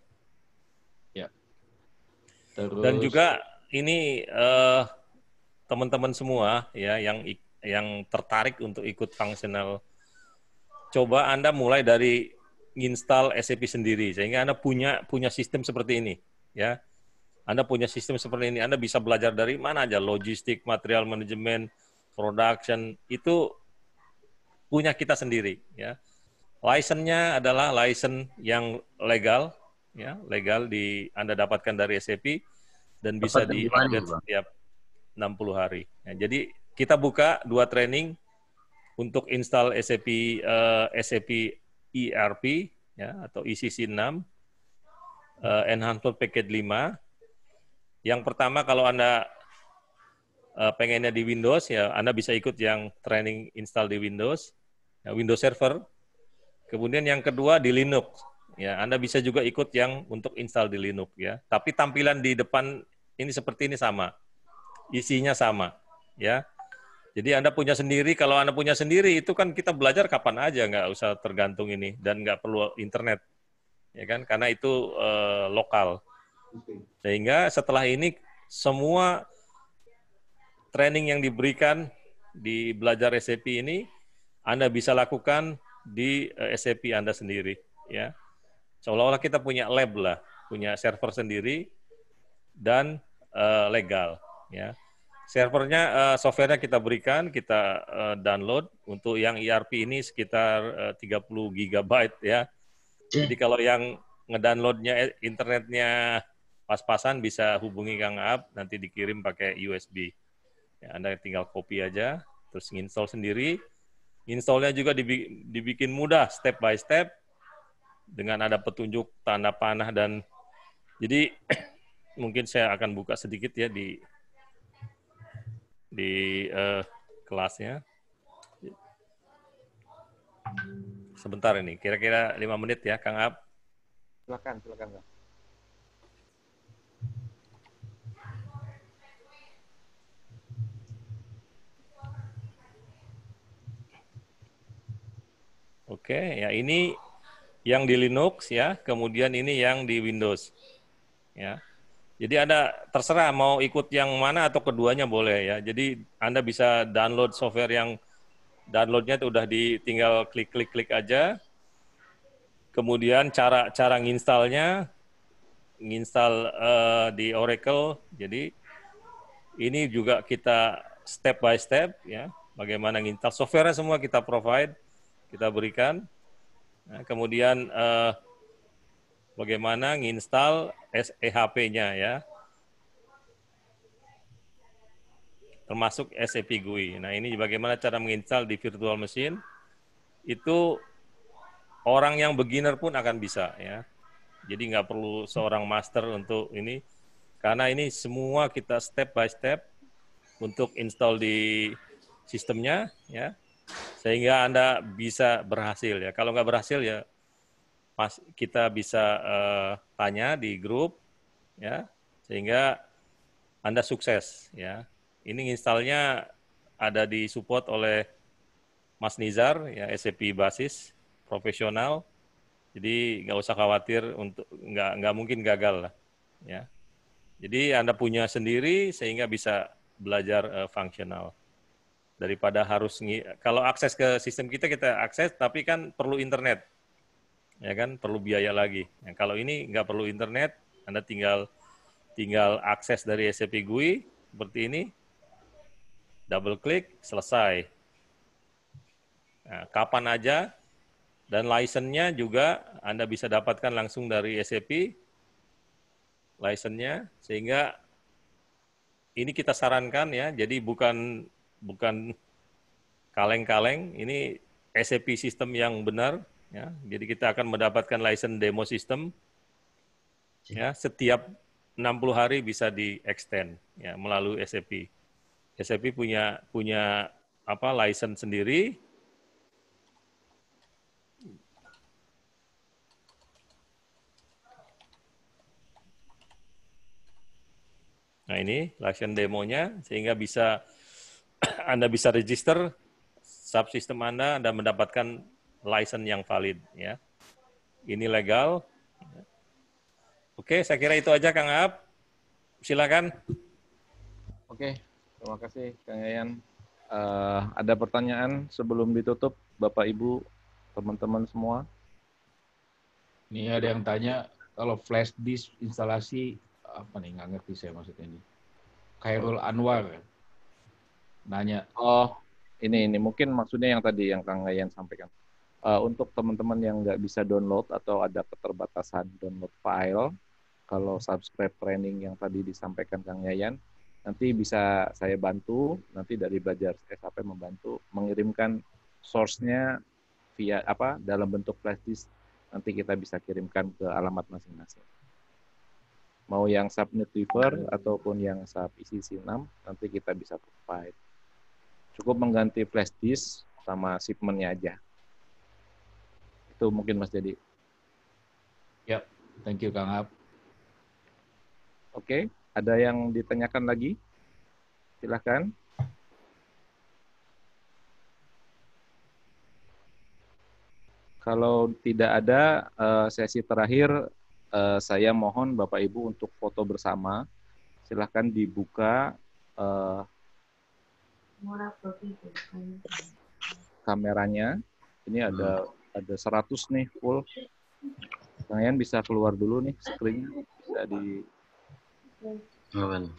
Ya. Terus, Dan juga ini uh, teman-teman semua ya yang yang tertarik untuk ikut functional coba Anda mulai dari install SAP sendiri sehingga Anda punya punya sistem seperti ini ya. Anda punya sistem seperti ini, Anda bisa belajar dari mana aja logistik, material manajemen, production itu punya kita sendiri ya. License-nya adalah license yang legal ya, legal di Anda dapatkan dari SAP dan bisa di setiap 60 hari. Ya, jadi kita buka dua training untuk install SAP uh, eh, SAP ERP ya atau ECC 6 uh, eh, enhancement package 5 yang pertama kalau Anda uh, pengennya di Windows ya Anda bisa ikut yang training install di Windows ya, Windows Server kemudian yang kedua di Linux ya Anda bisa juga ikut yang untuk install di Linux ya tapi tampilan di depan ini seperti ini sama isinya sama ya jadi Anda punya sendiri, kalau Anda punya sendiri itu kan kita belajar kapan aja, nggak usah tergantung ini dan nggak perlu internet, ya kan? Karena itu uh, lokal. Sehingga setelah ini semua training yang diberikan di belajar SAP ini Anda bisa lakukan di uh, eh, SAP Anda sendiri, ya. Seolah-olah kita punya lab lah, punya server sendiri dan uh, legal, ya Servernya, uh, softwarenya kita berikan, kita uh, download. Untuk yang ERP ini sekitar uh, 30 GB ya. Iya. Jadi kalau yang ngedownloadnya eh, internetnya pas-pasan bisa hubungi Kang Ab, nanti dikirim pakai USB. Ya, Anda tinggal copy aja, terus install sendiri. Installnya juga dibikin mudah, step by step, dengan ada petunjuk tanda panah dan jadi mungkin saya akan buka sedikit ya di di uh, kelasnya. Sebentar ini, kira-kira lima menit ya, Kang Ab. Silakan, silakan, Kang. Oke, ya ini yang di Linux ya, kemudian ini yang di Windows. Ya. Jadi anda terserah mau ikut yang mana atau keduanya boleh ya. Jadi Anda bisa download software yang downloadnya itu udah ditinggal klik-klik-klik aja. Kemudian cara cara nginstalnya nginstal uh, di Oracle. Jadi ini juga kita step by step ya, bagaimana nginstal software semua kita provide, kita berikan. Nah, kemudian uh, bagaimana nginstal SEHP-nya ya. Termasuk SAP e GUI. Nah, ini bagaimana cara menginstal di virtual machine? Itu orang yang beginner pun akan bisa ya. Jadi nggak perlu seorang master untuk ini karena ini semua kita step by step untuk install di sistemnya ya sehingga anda bisa berhasil ya. Kalau nggak berhasil ya mas, kita bisa uh, tanya di grup ya sehingga Anda sukses ya. Ini installnya ada di support oleh Mas Nizar ya SAP basis profesional. Jadi nggak usah khawatir untuk nggak nggak mungkin gagal lah ya. Jadi Anda punya sendiri sehingga bisa belajar uh, eh, fungsional daripada harus kalau akses ke sistem kita kita akses tapi kan perlu internet ya kan perlu biaya lagi. Nah, kalau ini nggak perlu internet, Anda tinggal tinggal akses dari SAP GUI seperti ini, double klik, selesai. Nah, kapan aja dan license-nya juga Anda bisa dapatkan langsung dari SAP license-nya sehingga ini kita sarankan ya, jadi bukan bukan kaleng-kaleng, ini SAP sistem yang benar Ya, jadi kita akan mendapatkan license demo system. Ya, setiap 60 hari bisa di extend ya melalui SAP. SAP punya punya apa license sendiri Nah ini license demonya sehingga bisa Anda bisa register subsistem Anda, dan mendapatkan license yang valid ya. Ini legal. Oke, saya kira itu aja Kang Ab. Silakan. Oke, terima kasih Kang Yayan. Uh, ada pertanyaan sebelum ditutup, Bapak Ibu, teman-teman semua? Ini ada yang tanya kalau flash disk instalasi apa nih nggak ngerti saya maksudnya ini. Khairul Anwar nanya. Oh, ini ini mungkin maksudnya yang tadi yang Kang Yayan sampaikan uh, untuk teman-teman yang nggak bisa download atau ada keterbatasan download file, kalau subscribe training yang tadi disampaikan Kang Yayan, nanti bisa saya bantu, nanti dari Belajar SAP membantu mengirimkan source-nya via apa dalam bentuk flash nanti kita bisa kirimkan ke alamat masing-masing. Mau yang subnet weaver ataupun yang sub ICC6 e nanti kita bisa provide. Cukup mengganti flash disk sama shipment-nya aja itu mungkin Mas Dedi. Ya, yep. thank you Kang Ab. Oke, okay. ada yang ditanyakan lagi? Silahkan. Kalau tidak ada eh, sesi terakhir, eh, saya mohon Bapak Ibu untuk foto bersama. Silahkan dibuka eh, kameranya. Ini ada hmm ada 100 nih full. Kalian bisa keluar dulu nih screen bisa di Aman.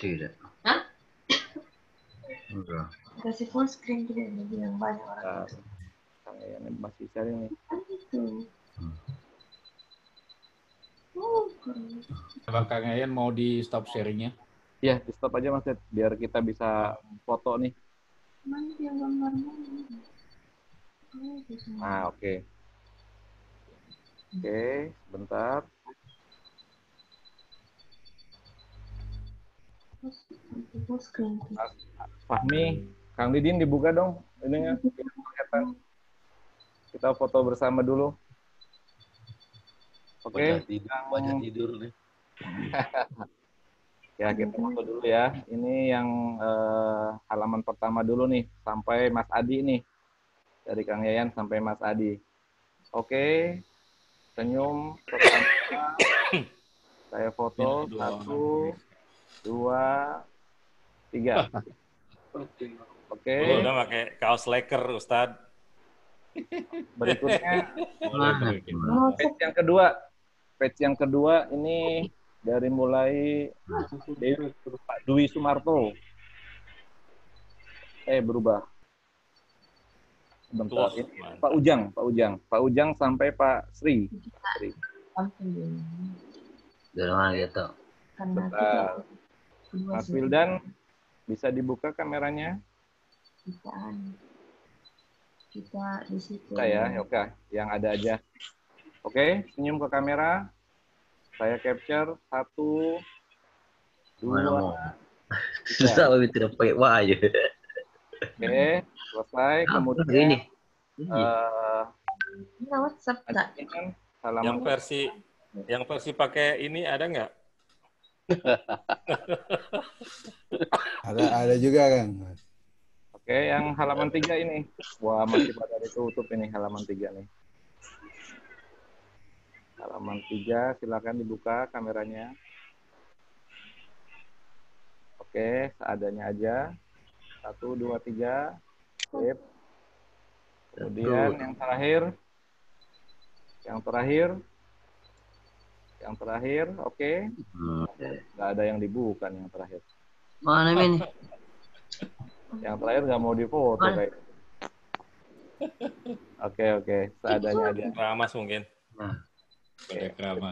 Tidak. Hah? Enggak. Kasih full screen tidak nih yang banyak orang. Kalian masih cari nih. Hmm. Kang Ayan mau di stop sharingnya? Iya, di stop aja Mas Ed, biar kita bisa foto nih Ah oke. Okay. Oke, okay, bentar. Fahmi, Kang Didin dibuka dong ininya kelihatan. Kita foto bersama dulu. Oke. Okay. Banyak tidur, banyak tidur nih. Ya, kita foto iya. dulu ya. Ini yang uh, halaman pertama dulu nih, sampai Mas Adi nih. Dari Kang Yayan sampai Mas Adi. Oke, senyum pertama. Saya foto satu, dua, tiga. Ah. Oke. Okay. udah pakai kaos leker, Ustad. Berikutnya, page yang kedua. Page yang kedua ini dari mulai hmm. Dewi, Pak Dwi Sumarto. Eh berubah. Bentar. Ini, Pak Ujang, Pak Ujang, Pak Ujang sampai Pak Sri. Sri. Dari mana gitu? Mas Wildan, bisa dibuka kameranya? Kita kita di situ. Ya, ya, oke. Yang ada aja. Oke, senyum ke kamera. Saya capture satu, dua, susah lebih tidak pakai wah aja. Ya. Oke, selesai. Ah, Kemudian ini. Uh, WhatsApp enggak? Halaman yang versi yang versi pakai ini ada nggak? ada ada juga kan. Oke, yang halaman tiga ini. Wah, masih pada ditutup ini halaman tiga nih. Halaman 3, silakan dibuka kameranya. Oke, seadanya aja. Satu, dua, tiga. Sip. Kemudian yang terakhir. Yang terakhir. Yang terakhir, oke. Okay. Nggak ada yang dibuka yang terakhir. Mana ini? Yang terakhir nggak mau difoto kayak. Oke, oke. Seadanya aja. Ramas mungkin. Nah. Pada Oke,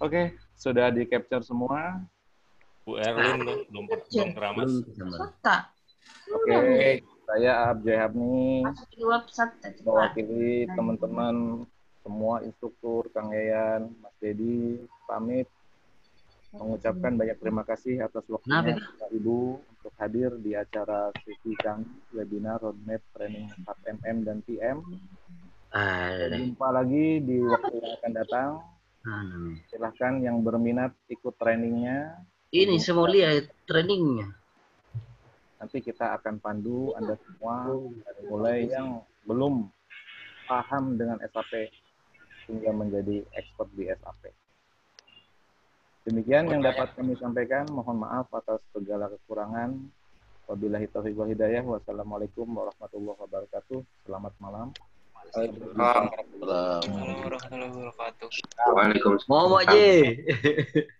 okay, sudah di capture semua. Bu Erlin belum belum keramas. Oke, saya Abjay Habni. Mewakili nah, teman-teman semua instruktur, Kang Yayan, Mas Dedi, pamit mengucapkan banyak terima kasih atas waktunya Bapak Ibu untuk hadir di acara sesi kami webinar roadmap training 4 mm dan PM Ah, ya, ya, ya. Jumpa lagi di waktu yang akan datang. Ah, Silahkan yang berminat ikut trainingnya. Ini semua lihat trainingnya. Nanti kita akan pandu iya. Anda semua oh, dari mulai yang belum paham dengan SAP hingga menjadi expert di SAP. Demikian yang dapat kami sampaikan. Mohon maaf atas segala kekurangan. Wabillahi taufiq wal hidayah. Wassalamualaikum warahmatullahi wabarakatuh. Selamat malam. Waalaikumsalam warahmatullahi wabarakatuh. Waalaikumsalam. Mau aja.